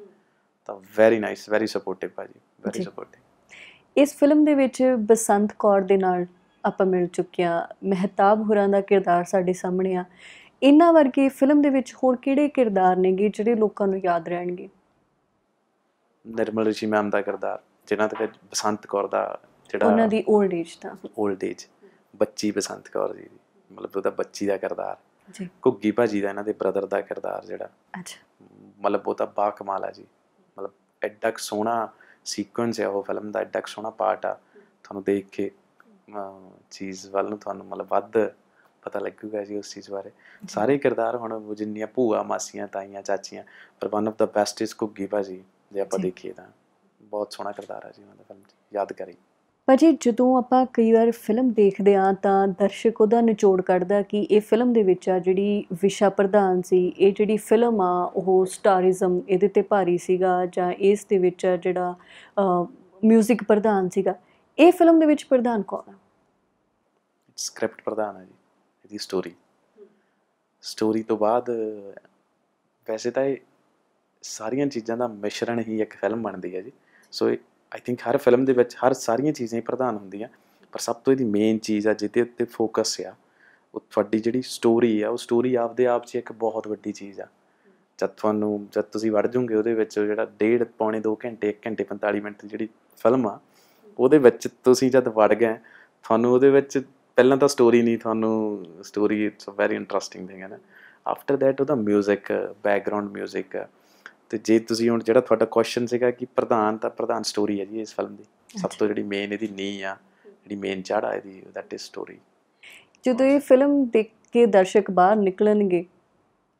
ਤਾਂ ਵੈਰੀ ਨਾਈਸ ਵੈਰੀ ਸਪੋਰਟਿਵ ਭਾਜੀ ਵੈਰੀ ਸਪੋਰਟਿਵ ਇਸ ਫਿਲਮ ਦੇ ਵਿੱਚ ਬਸੰਤ ਕੌਰ ਦੇ ਨਾਲ ਆਪਾਂ ਮਿਲ ਚੁੱਕੇ ਆ ਮਹਿਤਾਬ ਹੁਰਾਂ ਦਾ ਕਿਰਦਾਰ ਸਾਡੇ ਸਾਹਮਣੇ ਆ ਇਹਨਾਂ ਵਰਗੇ ਫਿਲਮ ਦੇ ਵਿੱਚ ਹੋਰ ਕਿਹੜੇ ਕਿਰਦਾਰ ਨੇਗੇ ਜਿਹੜੇ ਲੋਕਾਂ ਨੂੰ ਯਾਦ ਰਹਿਣਗੇ ਨਿਰਮਲ ਜੀ ਮੈਮ ਦਾ ਕਿਰਦਾਰ ਜਿਨ੍ਹਾਂ ਤੱਕ ਬਸੰਤ ਕੌਰ ਦਾ ਜਿਹੜਾ ਉਹਨਾਂ ਦੀ 올ਡ ਏਜ ਦਾ 올ਡ ਏਜ ਬੱਚੀ ਬਸੰਤ ਕੌਰ ਜੀ ਮਤਲਬ ਉਹਦਾ ਬੱਚੀ ਦਾ ਕਿਰਦਾਰ ਜੀ ਘੁੱਗੀ ਭਾਜੀ ਦਾ ਇਹਨਾਂ ਦੇ ਬ੍ਰਦਰ ਦਾ ਕਿਰਦਾਰ ਜਿਹੜਾ ਅੱਛਾ ਮਤਲਬ ਉਹ ਤਾਂ ਬਾ ਕਮਾਲ ਆ ਜੀ ਮਤਲਬ ਐਡਾ ਸੋਹਣਾ ਸੀਕੁਐਂਸ ਹੈ ਉਹ ਫਿਲਮ ਦਾ ਐਡਾ ਸੋਹਣਾ ਪਾਰਟ ਆ ਤੁਹਾਨੂੰ ਦੇਖ ਕੇ ਚੀਜ਼ ਵੱਲ ਨੂੰ ਤੁਹਾਨੂੰ ਮਤਲਬ ਵੱਧ ਪਤਾ ਲੱਗੂਗਾ ਜੀ ਉਸ ਚੀਜ਼ ਬਾਰੇ ਸਾਰੇ ਕਿਰਦਾਰ ਹੁਣ ਉਹ ਜਿੰਨੀਆਂ ਭੂਆ ਮਾਸੀਆਂ ਤਾਈਆਂ ਚਾਚੀਆਂ ਪਰ ਵਨ ਆਫ ਦਾ ਬੈਸਟ ਇਸ ਘੁੱਗੀ ਭਾਜੀ ਜੇ ਆਪਾਂ ਦੇਖੀਏ ਤਾਂ ਬਹੁਤ ਸੋਹਣਾ ਕਿਰਦਾਰ ਆ ਜੀ ਉਹਨਾਂ ਦਾ ਫਿਲਮ ਯਾਦ ਕਰੀ ਪਰ ਜਦੋਂ ਆਪਾਂ ਕਈ ਵਾਰ ਫਿਲਮ ਦੇਖਦੇ ਆ ਤਾਂ ਦਰਸ਼ਕ ਉਹਦਾ ਨਿਚੋੜ ਕੱਢਦਾ ਕਿ ਇਹ ਫਿਲਮ ਦੇ ਵਿੱਚ ਆ ਜਿਹੜੀ ਵਿਸ਼ਾ ਪ੍ਰਧਾਨ ਸੀ ਇਹ ਜਿਹੜੀ ਫਿਲਮ ਆ ਉਹ ਸਟਾਰਿਜ਼ਮ ਇਹਦੇ ਤੇ ਭਾਰੀ ਸੀਗਾ ਜਾਂ ਇਸ ਦੇ ਵਿੱਚ ਜਿਹੜਾ ਮਿਊਜ਼ਿਕ ਪ੍ਰਧਾਨ ਸੀਗਾ ਇਹ ਫਿਲਮ ਦੇ ਵਿੱਚ ਪ੍ਰਧਾਨ ਕੌਣ ਆ ਸਕ੍ਰਿਪਟ ਪ੍ਰਧਾਨ ਹੈ ਜੀ ਇਹਦੀ ਸਟੋਰੀ ਸਟੋਰੀ ਤੋਂ ਬਾਅਦ ਵੈਸੇ ਤਾਂ ਇਹ ਸਾਰੀਆਂ ਚੀਜ਼ਾਂ ਦਾ ਮਿਸ਼ਰਣ ਹੀ ਇੱਕ ਫਿਲਮ ਬਣਦੀ ਹੈ ਜੀ ਸੋ ਆਈ ਥਿੰਕ ਹਰ ਫਿਲਮ ਦੇ ਵਿੱਚ ਹਰ ਸਾਰੀਆਂ ਚੀਜ਼ਾਂ ਹੀ ਪ੍ਰਧਾਨ ਹੁੰਦੀਆਂ ਪਰ ਸਭ ਤੋਂ ਇਹਦੀ ਮੇਨ ਚੀਜ਼ ਆ ਜਿਹਦੇ ਉੱਤੇ ਫੋਕਸ ਆ ਉਹ ਤੁਹਾਡੀ ਜਿਹੜੀ ਸਟੋਰੀ ਆ ਉਹ ਸਟੋਰੀ ਆਪਦੇ ਆਪ 'ਚ ਇੱਕ ਬਹੁਤ ਵੱਡੀ ਚੀਜ਼ ਆ ਜਦ ਤੁਹਾਨੂੰ ਜਦ ਤੁਸੀਂ ਵੜ ਜੂਗੇ ਉਹਦੇ ਵਿੱਚ ਜਿਹੜਾ ਡੇਢ ਪੌਣੇ 2 ਘੰਟੇ 1 ਘੰਟੇ 45 ਮਿੰਟ ਦੀ ਜਿਹੜੀ ਫਿਲਮ ਆ ਉਹਦੇ ਵਿੱਚ ਤੁਸੀਂ ਜਦ ਵੜ ਗਏ ਤੁਹਾਨੂੰ ਉਹਦੇ ਵਿੱਚ ਪਹਿਲਾਂ ਤਾਂ ਸਟੋਰੀ ਨਹੀਂ ਤੁਹਾਨੂੰ story it's a very interesting thing ਹੈ ਨਾ ਆਫਟਰ ਥੈਟ ਉਹਦਾ 뮤직 ਬੈਕਗ੍ਰਾਉਂਡ 뮤직 ਤੇ ਜੇ ਤੁਸੀਂ ਹੁਣ ਜਿਹੜਾ ਤੁਹਾਡਾ ਕੁਐਸਚਨ ਸੀਗਾ ਕਿ ਪ੍ਰਧਾਨ ਤਾਂ ਪ੍ਰਧਾਨ ਸਟੋਰੀ ਹੈ ਜੀ ਇਸ ਫਿਲਮ ਦੀ ਸਭ ਤੋਂ ਜਿਹੜੀ ਮੇਨ ਇਹਦੀ ਨੀ ਆ ਜਿਹੜੀ ਮੇਨ ਆ ਇਹਦੀ ਦੈਟ ਇਜ਼ ਸਟੋਰੀ ਜਦੋਂ ਇਹ ਫਿਲਮ ਦੇਖ ਕੇ ਦਰਸ਼ਕ ਬਾਹਰ ਨਿਕਲਣਗੇ